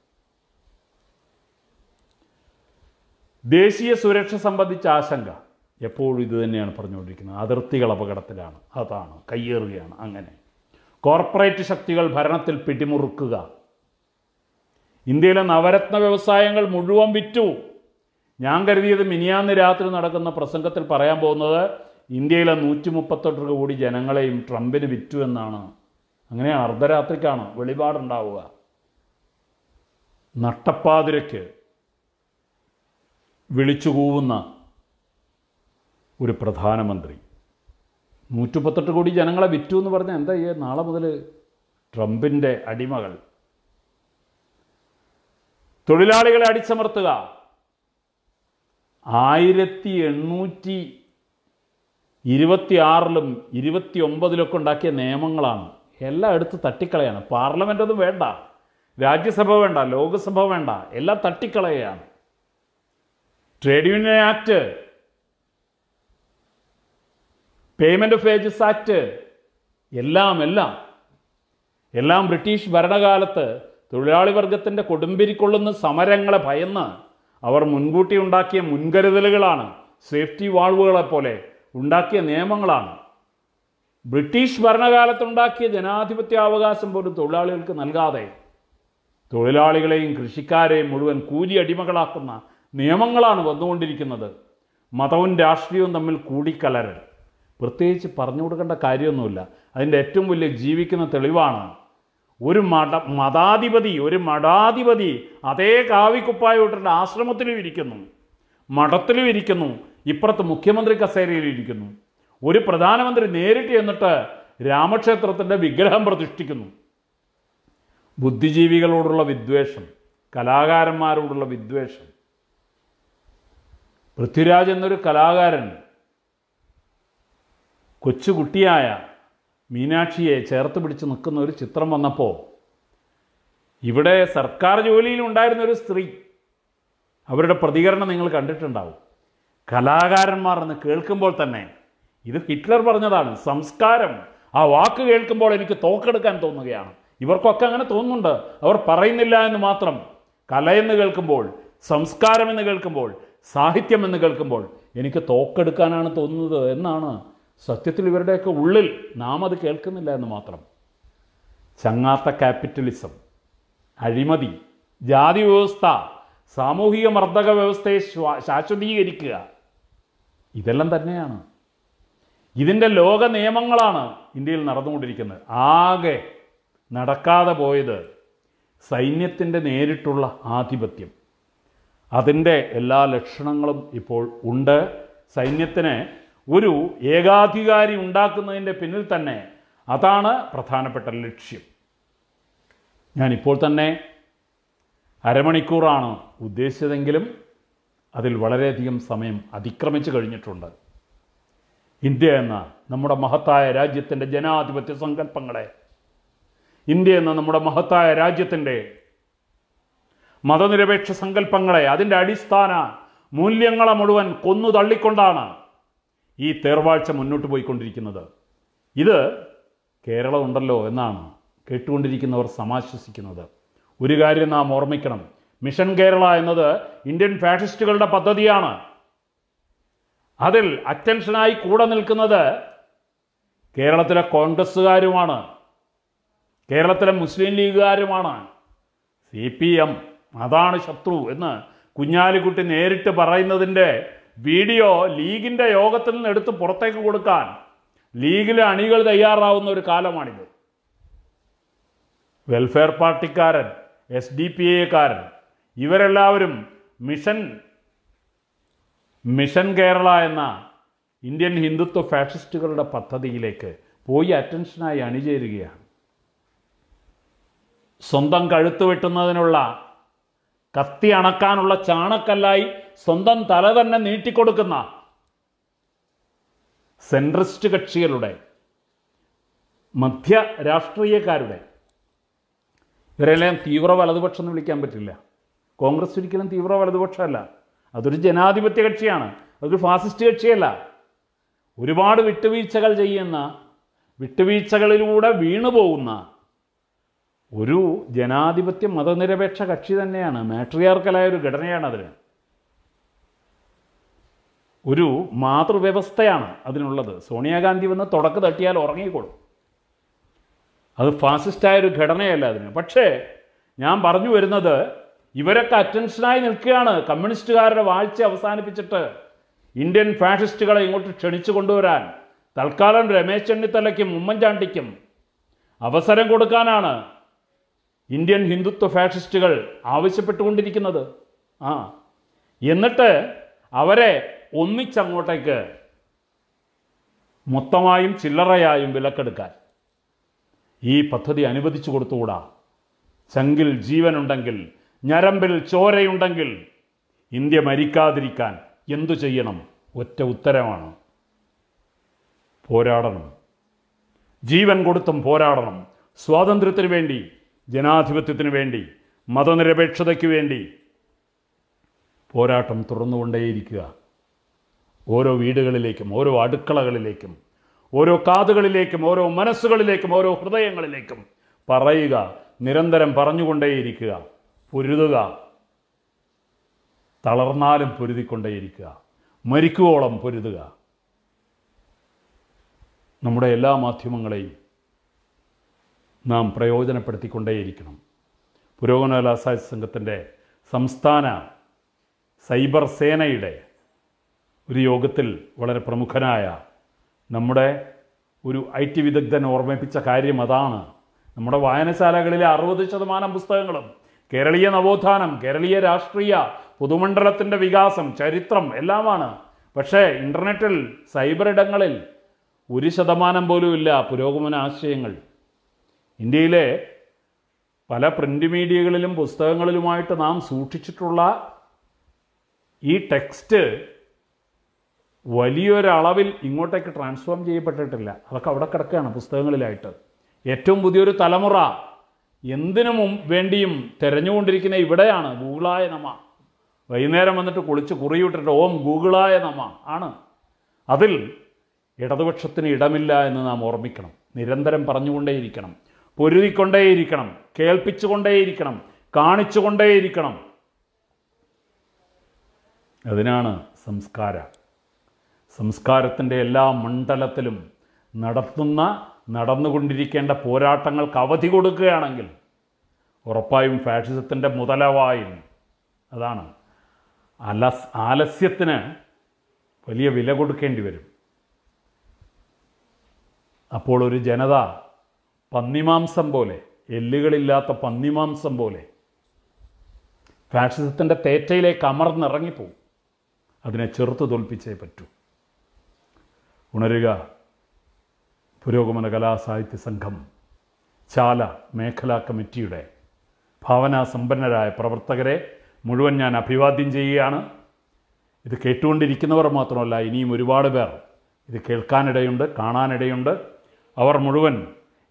ദേശീയ സുരക്ഷ സംബന്ധിച്ച ആശങ്ക എപ്പോഴും ഇത് തന്നെയാണ് പറഞ്ഞുകൊണ്ടിരിക്കുന്നത് അതിർത്തികൾ അപകടത്തിലാണ് അതാണ് കയ്യേറുകയാണ് അങ്ങനെ കോർപ്പറേറ്റ് ശക്തികൾ ഭരണത്തിൽ പിടിമുറുക്കുക ഇന്ത്യയിലെ നവരത്ന വ്യവസായങ്ങൾ മുഴുവൻ വിറ്റു ഞാൻ കരുതിയത് മിനിയാന്ന് രാത്രി നടക്കുന്ന പ്രസംഗത്തിൽ പറയാൻ പോകുന്നത് ഇന്ത്യയിലെ നൂറ്റി മുപ്പത്തെട്ട് കോടി ജനങ്ങളെയും ട്രംപിന് വിറ്റു എന്നാണ് അങ്ങനെ അർദ്ധരാത്രിക്കാണ് വെളിപാടുണ്ടാവുക നട്ടപ്പാതിരയ്ക്ക് കൂവുന്ന ഒരു പ്രധാനമന്ത്രി മുപ്പത്തെട്ട് കോടി ജനങ്ങളെ വിറ്റു എന്ന് പറഞ്ഞാൽ എന്താ ചെയ്യുക നാളെ മുതൽ ട്രംപിൻ്റെ അടിമകൾ തൊഴിലാളികളെ അടിച്ചമർത്തുക ആയിരത്തി എണ്ണൂറ്റി ഇരുപത്തിയാറിലും ഇരുപത്തി ഒമ്പതിലൊക്കെ ഉണ്ടാക്കിയ നിയമങ്ങളാണ് എല്ലാം എടുത്ത് തട്ടിക്കളയാണ് പാർലമെൻ്റ് ഒന്നും വേണ്ട രാജ്യസഭ വേണ്ട ലോകസഭ വേണ്ട എല്ലാം തട്ടിക്കളയാണ് trade union act payment of wages act എല്ലാം എല്ലാം എല്ലാം ബ്രിട്ടീഷ് ഭരണകാലത്ത് തൊഴിലാളി വർഗത്തിൻ്റെ കൊടുമ്പിരിക്കൊള്ളുന്ന സമരങ്ങളെ ഭയന്ന് അവർ മുൻകൂട്ടി ഉണ്ടാക്കിയ മുൻകരുതലുകളാണ് സേഫ്റ്റി വാൾവുകളെപ്പോലെ ഉണ്ടാക്കിയ നിയമങ്ങളാണ് ബ്രിട്ടീഷ് ഭരണകാലത്തുണ്ടാക്കിയ അവകാശം പോലും തൊഴിലാളികൾക്ക് നൽകാതെ തൊഴിലാളികളെയും കൃഷിക്കാരെയും മുഴുവൻ കൂലി അടിമകളാക്കുന്ന നിയമങ്ങളാണ് വന്നുകൊണ്ടിരിക്കുന്നത് മതവും രാഷ്ട്രീയവും തമ്മിൽ കൂടിക്കലരൽ പ്രത്യേകിച്ച് പറഞ്ഞു കൊടുക്കേണ്ട കാര്യമൊന്നുമില്ല അതിൻ്റെ ഏറ്റവും വലിയ ജീവിക്കുന്ന തെളിവാണ് ഒരു മഠ മതാധിപതി ഒരു മഠാധിപതി അതേ കാവിക്കുപ്പായോട്ടിട്ട് ആശ്രമത്തിലും ഇരിക്കുന്നു മഠത്തിലും ഇരിക്കുന്നു ഇപ്പുറത്ത് മുഖ്യമന്ത്രി കസേരയിലും ഇരിക്കുന്നു ഒരു പ്രധാനമന്ത്രി നേരിട്ട് എന്നിട്ട് രാമക്ഷേത്രത്തിൻ്റെ വിഗ്രഹം പ്രതിഷ്ഠിക്കുന്നു ബുദ്ധിജീവികളോടുള്ള വിദ്വേഷം കലാകാരന്മാരോടുള്ള വിദ്വേഷം പൃഥ്വിരാജ് എന്നൊരു കലാകാരൻ കൊച്ചുകുട്ടിയായ മീനാക്ഷിയെ ചേർത്ത് പിടിച്ച് നിൽക്കുന്ന ഒരു ചിത്രം വന്നപ്പോൾ ഇവിടെ സർക്കാർ ജോലിയിൽ ഉണ്ടായിരുന്ന ഒരു സ്ത്രീ അവരുടെ പ്രതികരണം നിങ്ങൾ കണ്ടിട്ടുണ്ടാവും കലാകാരന്മാർ എന്ന് കേൾക്കുമ്പോൾ തന്നെ ഇത് ഹിറ്റ്ലർ പറഞ്ഞതാണ് സംസ്കാരം ആ വാക്ക് കേൾക്കുമ്പോൾ എനിക്ക് തോക്കെടുക്കാൻ തോന്നുകയാണ് ഇവർക്കൊക്കെ അങ്ങനെ തോന്നുന്നുണ്ട് അവർ പറയുന്നില്ല എന്ന് മാത്രം കലയെന്ന് കേൾക്കുമ്പോൾ സംസ്കാരം എന്ന് കേൾക്കുമ്പോൾ സാഹിത്യം എന്ന് കേൾക്കുമ്പോൾ എനിക്ക് തോക്കെടുക്കാനാണ് തോന്നുന്നത് എന്നാണ് സത്യത്തിൽ ഇവരുടെയൊക്കെ ഉള്ളിൽ നാം അത് കേൾക്കുന്നില്ല എന്ന് മാത്രം ചങ്ങാത്ത ക്യാപിറ്റലിസം അഴിമതി ജാതി വ്യവസ്ഥ സാമൂഹിക മർദ്ദക വ്യവസ്ഥയെ ശാശ്വതീകരിക്കുക ഇതെല്ലാം തന്നെയാണ് ഇതിൻ്റെ ലോക നിയമങ്ങളാണ് ഇന്ത്യയിൽ നടന്നുകൊണ്ടിരിക്കുന്നത് ആകെ നടക്കാതെ പോയത് സൈന്യത്തിൻ്റെ നേരിട്ടുള്ള ആധിപത്യം അതിൻ്റെ എല്ലാ ലക്ഷണങ്ങളും ഇപ്പോൾ ഉണ്ട് സൈന്യത്തിന് ഒരു ഏകാധികാരി ഉണ്ടാക്കുന്നതിൻ്റെ പിന്നിൽ തന്നെ അതാണ് പ്രധാനപ്പെട്ട ലക്ഷ്യം ഞാനിപ്പോൾ തന്നെ അരമണിക്കൂറാണ് ഉദ്ദേശിച്ചതെങ്കിലും അതിൽ വളരെയധികം സമയം അതിക്രമിച്ചു കഴിഞ്ഞിട്ടുണ്ട് ഇന്ത്യ എന്ന നമ്മുടെ മഹത്തായ രാജ്യത്തിൻ്റെ ജനാധിപത്യ സങ്കല്പങ്ങളെ ഇന്ത്യ എന്ന നമ്മുടെ മഹത്തായ രാജ്യത്തിൻ്റെ മതനിരപേക്ഷ സങ്കല്പങ്ങളെ അതിൻ്റെ അടിസ്ഥാന മൂല്യങ്ങളെ മുഴുവൻ കൊന്നു തള്ളിക്കൊണ്ടാണ് ഈ തേർവാഴ്ച മുന്നോട്ട് പോയിക്കൊണ്ടിരിക്കുന്നത് ഇത് കേരളം ഉണ്ടല്ലോ എന്നാണ് കേട്ടുകൊണ്ടിരിക്കുന്നവർ സമാശ്വസിക്കുന്നത് ഒരു കാര്യം നാം ഓർമ്മിക്കണം മിഷൻ കേരള എന്നത് ഇന്ത്യൻ ഫാഷിസ്റ്റുകളുടെ പദ്ധതിയാണ് അതിൽ അറ്റൻഷനായി കൂടെ നിൽക്കുന്നത് കേരളത്തിലെ കോൺഗ്രസ്സുകാരുമാണ് കേരളത്തിലെ മുസ്ലിം ലീഗുകാരുമാണ് സി പി എം അതാണ് ശത്രു എന്ന് കുഞ്ഞാലിക്കുട്ടി നേരിട്ട് പറയുന്നതിൻ്റെ വീഡിയോ ലീഗിൻ്റെ യോഗത്തിൽ നിന്ന് എടുത്ത് പുറത്തേക്ക് കൊടുക്കാൻ ലീഗിലെ അണികൾ തയ്യാറാവുന്ന ഒരു കാലമാണിത് വെൽഫെയർ പാർട്ടിക്കാരൻ എസ് ഡി പി എക്കാരൻ ഇവരെല്ലാവരും മിഷൻ മിഷൻ കേരള എന്ന ഇന്ത്യൻ ഹിന്ദുത്വ ഫാഷിസ്റ്റുകളുടെ പദ്ധതിയിലേക്ക് പോയി അറ്റൻഷനായി അണിചേരുകയാണ് സ്വന്തം കഴുത്ത് വെട്ടുന്നതിനുള്ള കത്തി അണക്കാനുള്ള ചാണക്കല്ലായി സ്വന്തം തല തന്നെ നീട്ടിക്കൊടുക്കുന്ന സെൻട്രിസ്റ്റ് കക്ഷികളുടെ മധ്യ രാഷ്ട്രീയക്കാരുടെ ഇവരെല്ലാം തീവ്ര വലതുപക്ഷം എന്ന് വിളിക്കാൻ പറ്റില്ല കോൺഗ്രസ് ഒരിക്കലും തീവ്ര വലതുപക്ഷമല്ല അതൊരു ജനാധിപത്യ കക്ഷിയാണ് അതൊരു ഫാസിസ്റ്റ് കക്ഷിയല്ല ഒരുപാട് വിട്ടുവീഴ്ചകൾ ചെയ്യുന്ന വിട്ടുവീഴ്ചകളിലൂടെ വീണുപോകുന്ന ഒരു ജനാധിപത്യ മതനിരപേക്ഷ കക്ഷി തന്നെയാണ് മാട്രിയാർക്കലായ ഒരു ഘടനയാണ് അതിന് ഒരു മാതൃവ്യവസ്ഥയാണ് അതിനുള്ളത് സോണിയാഗാന്ധി വന്ന് തുടക്ക് തട്ടിയാൽ ഉറങ്ങിക്കോളും അത് ഫാസിസ്റ്റായ ഒരു ഘടനയല്ല അതിന് പക്ഷേ ഞാൻ പറഞ്ഞു വരുന്നത് ഇവരൊക്കെ അറ്റൻഷനായി നിൽക്കുകയാണ് കമ്മ്യൂണിസ്റ്റുകാരുടെ വാഴ്ച അവസാനിപ്പിച്ചിട്ട് ഇന്ത്യൻ ഫാഷിസ്റ്റുകളെ ഇങ്ങോട്ട് ക്ഷണിച്ചു കൊണ്ടുവരാൻ തൽക്കാലം രമേശ് ചെന്നിത്തലയ്ക്കും ഉമ്മൻചാണ്ടിക്കും അവസരം കൊടുക്കാനാണ് ഇന്ത്യൻ ഹിന്ദുത്വ ഫാഷിസ്റ്റുകൾ ആവശ്യപ്പെട്ടുകൊണ്ടിരിക്കുന്നത് ആ എന്നിട്ട് അവരെ ഒന്നിച്ചങ്ങോട്ടേക്ക് മൊത്തമായും ചില്ലറയായും വിലക്കെടുക്കാൻ ഈ പദ്ധതി അനുവദിച്ചു കൊടുത്തുകൂടാ ചങ്കിൽ ജീവനുണ്ടെങ്കിൽ ഞരമ്പിൽ ചോരയുണ്ടെങ്കിൽ ഇന്ത്യ മരിക്കാതിരിക്കാൻ എന്തു ചെയ്യണം ഒറ്റ ഉത്തരമാണ് പോരാടണം ജീവൻ കൊടുത്തും പോരാടണം സ്വാതന്ത്ര്യത്തിന് വേണ്ടി ജനാധിപത്യത്തിന് വേണ്ടി മതനിരപേക്ഷതയ്ക്ക് വേണ്ടി പോരാട്ടം തുറന്നുകൊണ്ടേയിരിക്കുക ഓരോ വീടുകളിലേക്കും ഓരോ അടുക്കളകളിലേക്കും ഓരോ കാതുകളിലേക്കും ഓരോ മനസ്സുകളിലേക്കും ഓരോ ഹൃദയങ്ങളിലേക്കും പറയുക നിരന്തരം പറഞ്ഞുകൊണ്ടേയിരിക്കുക പൊരുതുക തളർന്നാലും പൊരുതിക്കൊണ്ടേയിരിക്കുക മരിക്കുവോളം പൊരുതുക നമ്മുടെ എല്ലാ മാധ്യമങ്ങളെയും നാം പ്രയോജനപ്പെടുത്തിക്കൊണ്ടേയിരിക്കണം പുരോഗമന ലാസായ സംഘത്തിൻ്റെ സംസ്ഥാന സൈബർ സേനയുടെ ഒരു യോഗത്തിൽ വളരെ പ്രമുഖനായ നമ്മുടെ ഒരു ഐ ടി വിദഗ്ധൻ ഓർമ്മിപ്പിച്ച കാര്യം അതാണ് നമ്മുടെ വായനശാലകളിലെ അറുപത് ശതമാനം പുസ്തകങ്ങളും കേരളീയ നവോത്ഥാനം കേരളീയ രാഷ്ട്രീയ പൊതുമണ്ഡലത്തിൻ്റെ വികാസം ചരിത്രം എല്ലാമാണ് പക്ഷേ ഇൻ്റർനെറ്റിൽ സൈബർ ഇടങ്ങളിൽ ഒരു ശതമാനം ഇല്ല പുരോഗമന ആശയങ്ങൾ ഇന്ത്യയിലെ പല പ്രിൻ്റ് മീഡിയകളിലും പുസ്തകങ്ങളിലുമായിട്ട് നാം സൂക്ഷിച്ചിട്ടുള്ള ഈ ടെക്സ്റ്റ് വലിയൊരളവിൽ ഇങ്ങോട്ടേക്ക് ട്രാൻസ്ഫോം ചെയ്യപ്പെട്ടിട്ടില്ല അതൊക്കെ അവിടെ കിടക്കുകയാണ് പുസ്തകങ്ങളിലായിട്ട് ഏറ്റവും പുതിയൊരു തലമുറ എന്തിനും വേണ്ടിയും തിരഞ്ഞുകൊണ്ടിരിക്കുന്ന ഇവിടെയാണ് ഗൂഗിളായ നമ വൈകുന്നേരം വന്നിട്ട് കുളിച്ച് കുറിയിട്ടിട്ട് ഓം ഗൂഗിളായ നമ ആണ് അതിൽ ഇടതുപക്ഷത്തിന് ഇടമില്ല എന്ന് നാം ഓർമ്മിക്കണം നിരന്തരം പറഞ്ഞുകൊണ്ടേയിരിക്കണം പൊരുതിക്കൊണ്ടേയിരിക്കണം കേൾപ്പിച്ചുകൊണ്ടേയിരിക്കണം കാണിച്ചുകൊണ്ടേയിരിക്കണം അതിനാണ് സംസ്കാരം സംസ്കാരത്തിൻ്റെ എല്ലാ മണ്ഡലത്തിലും നടത്തുന്ന നടന്നുകൊണ്ടിരിക്കേണ്ട പോരാട്ടങ്ങൾക്ക് അവധി കൊടുക്കുകയാണെങ്കിൽ ഉറപ്പായും ഫാഷിസത്തിൻ്റെ മുതലവായും അതാണ് അലസ് ആലസ്യത്തിന് വലിയ വില കൊടുക്കേണ്ടി വരും അപ്പോൾ ഒരു ജനത പന്നിമാംസം പോലെ എല്ലുകളില്ലാത്ത പന്നിമാംസം പോലെ ഫാഷിസത്തിൻ്റെ തേറ്റയിലേക്ക് അമർന്നിറങ്ങിപ്പോവും അതിനെ ചെറുത്ത് തോൽപ്പിച്ചേ പറ്റൂ ഉണരുക പുരോഗമന കലാസാഹിത്യ സംഘം ചാല മേഖലാ കമ്മിറ്റിയുടെ ഭാവനാസമ്പന്നരായ പ്രവർത്തകരെ മുഴുവൻ ഞാൻ അഭിവാദ്യം ചെയ്യുകയാണ് ഇത് കേട്ടുകൊണ്ടിരിക്കുന്നവർ മാത്രമല്ല ഇനിയും ഒരുപാട് പേർ ഇത് കേൾക്കാനിടയുണ്ട് കാണാനിടയുണ്ട് അവർ മുഴുവൻ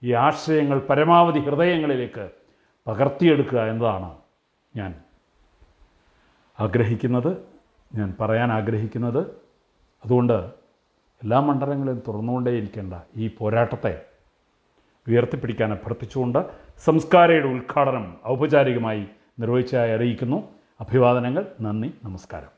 ഈ ആശയങ്ങൾ പരമാവധി ഹൃദയങ്ങളിലേക്ക് പകർത്തിയെടുക്കുക എന്നതാണ് ഞാൻ ആഗ്രഹിക്കുന്നത് ഞാൻ പറയാൻ ആഗ്രഹിക്കുന്നത് അതുകൊണ്ട് എല്ലാ മണ്ഡലങ്ങളും തുറന്നുകൊണ്ടേയിരിക്കേണ്ട ഈ പോരാട്ടത്തെ ഉയർത്തിപ്പിടിക്കാൻ അഭ്യർത്ഥിച്ചുകൊണ്ട് സംസ്കാരയുടെ ഉദ്ഘാടനം ഔപചാരികമായി നിർവഹിച്ചതായി അറിയിക്കുന്നു അഭിവാദനങ്ങൾ നന്ദി നമസ്കാരം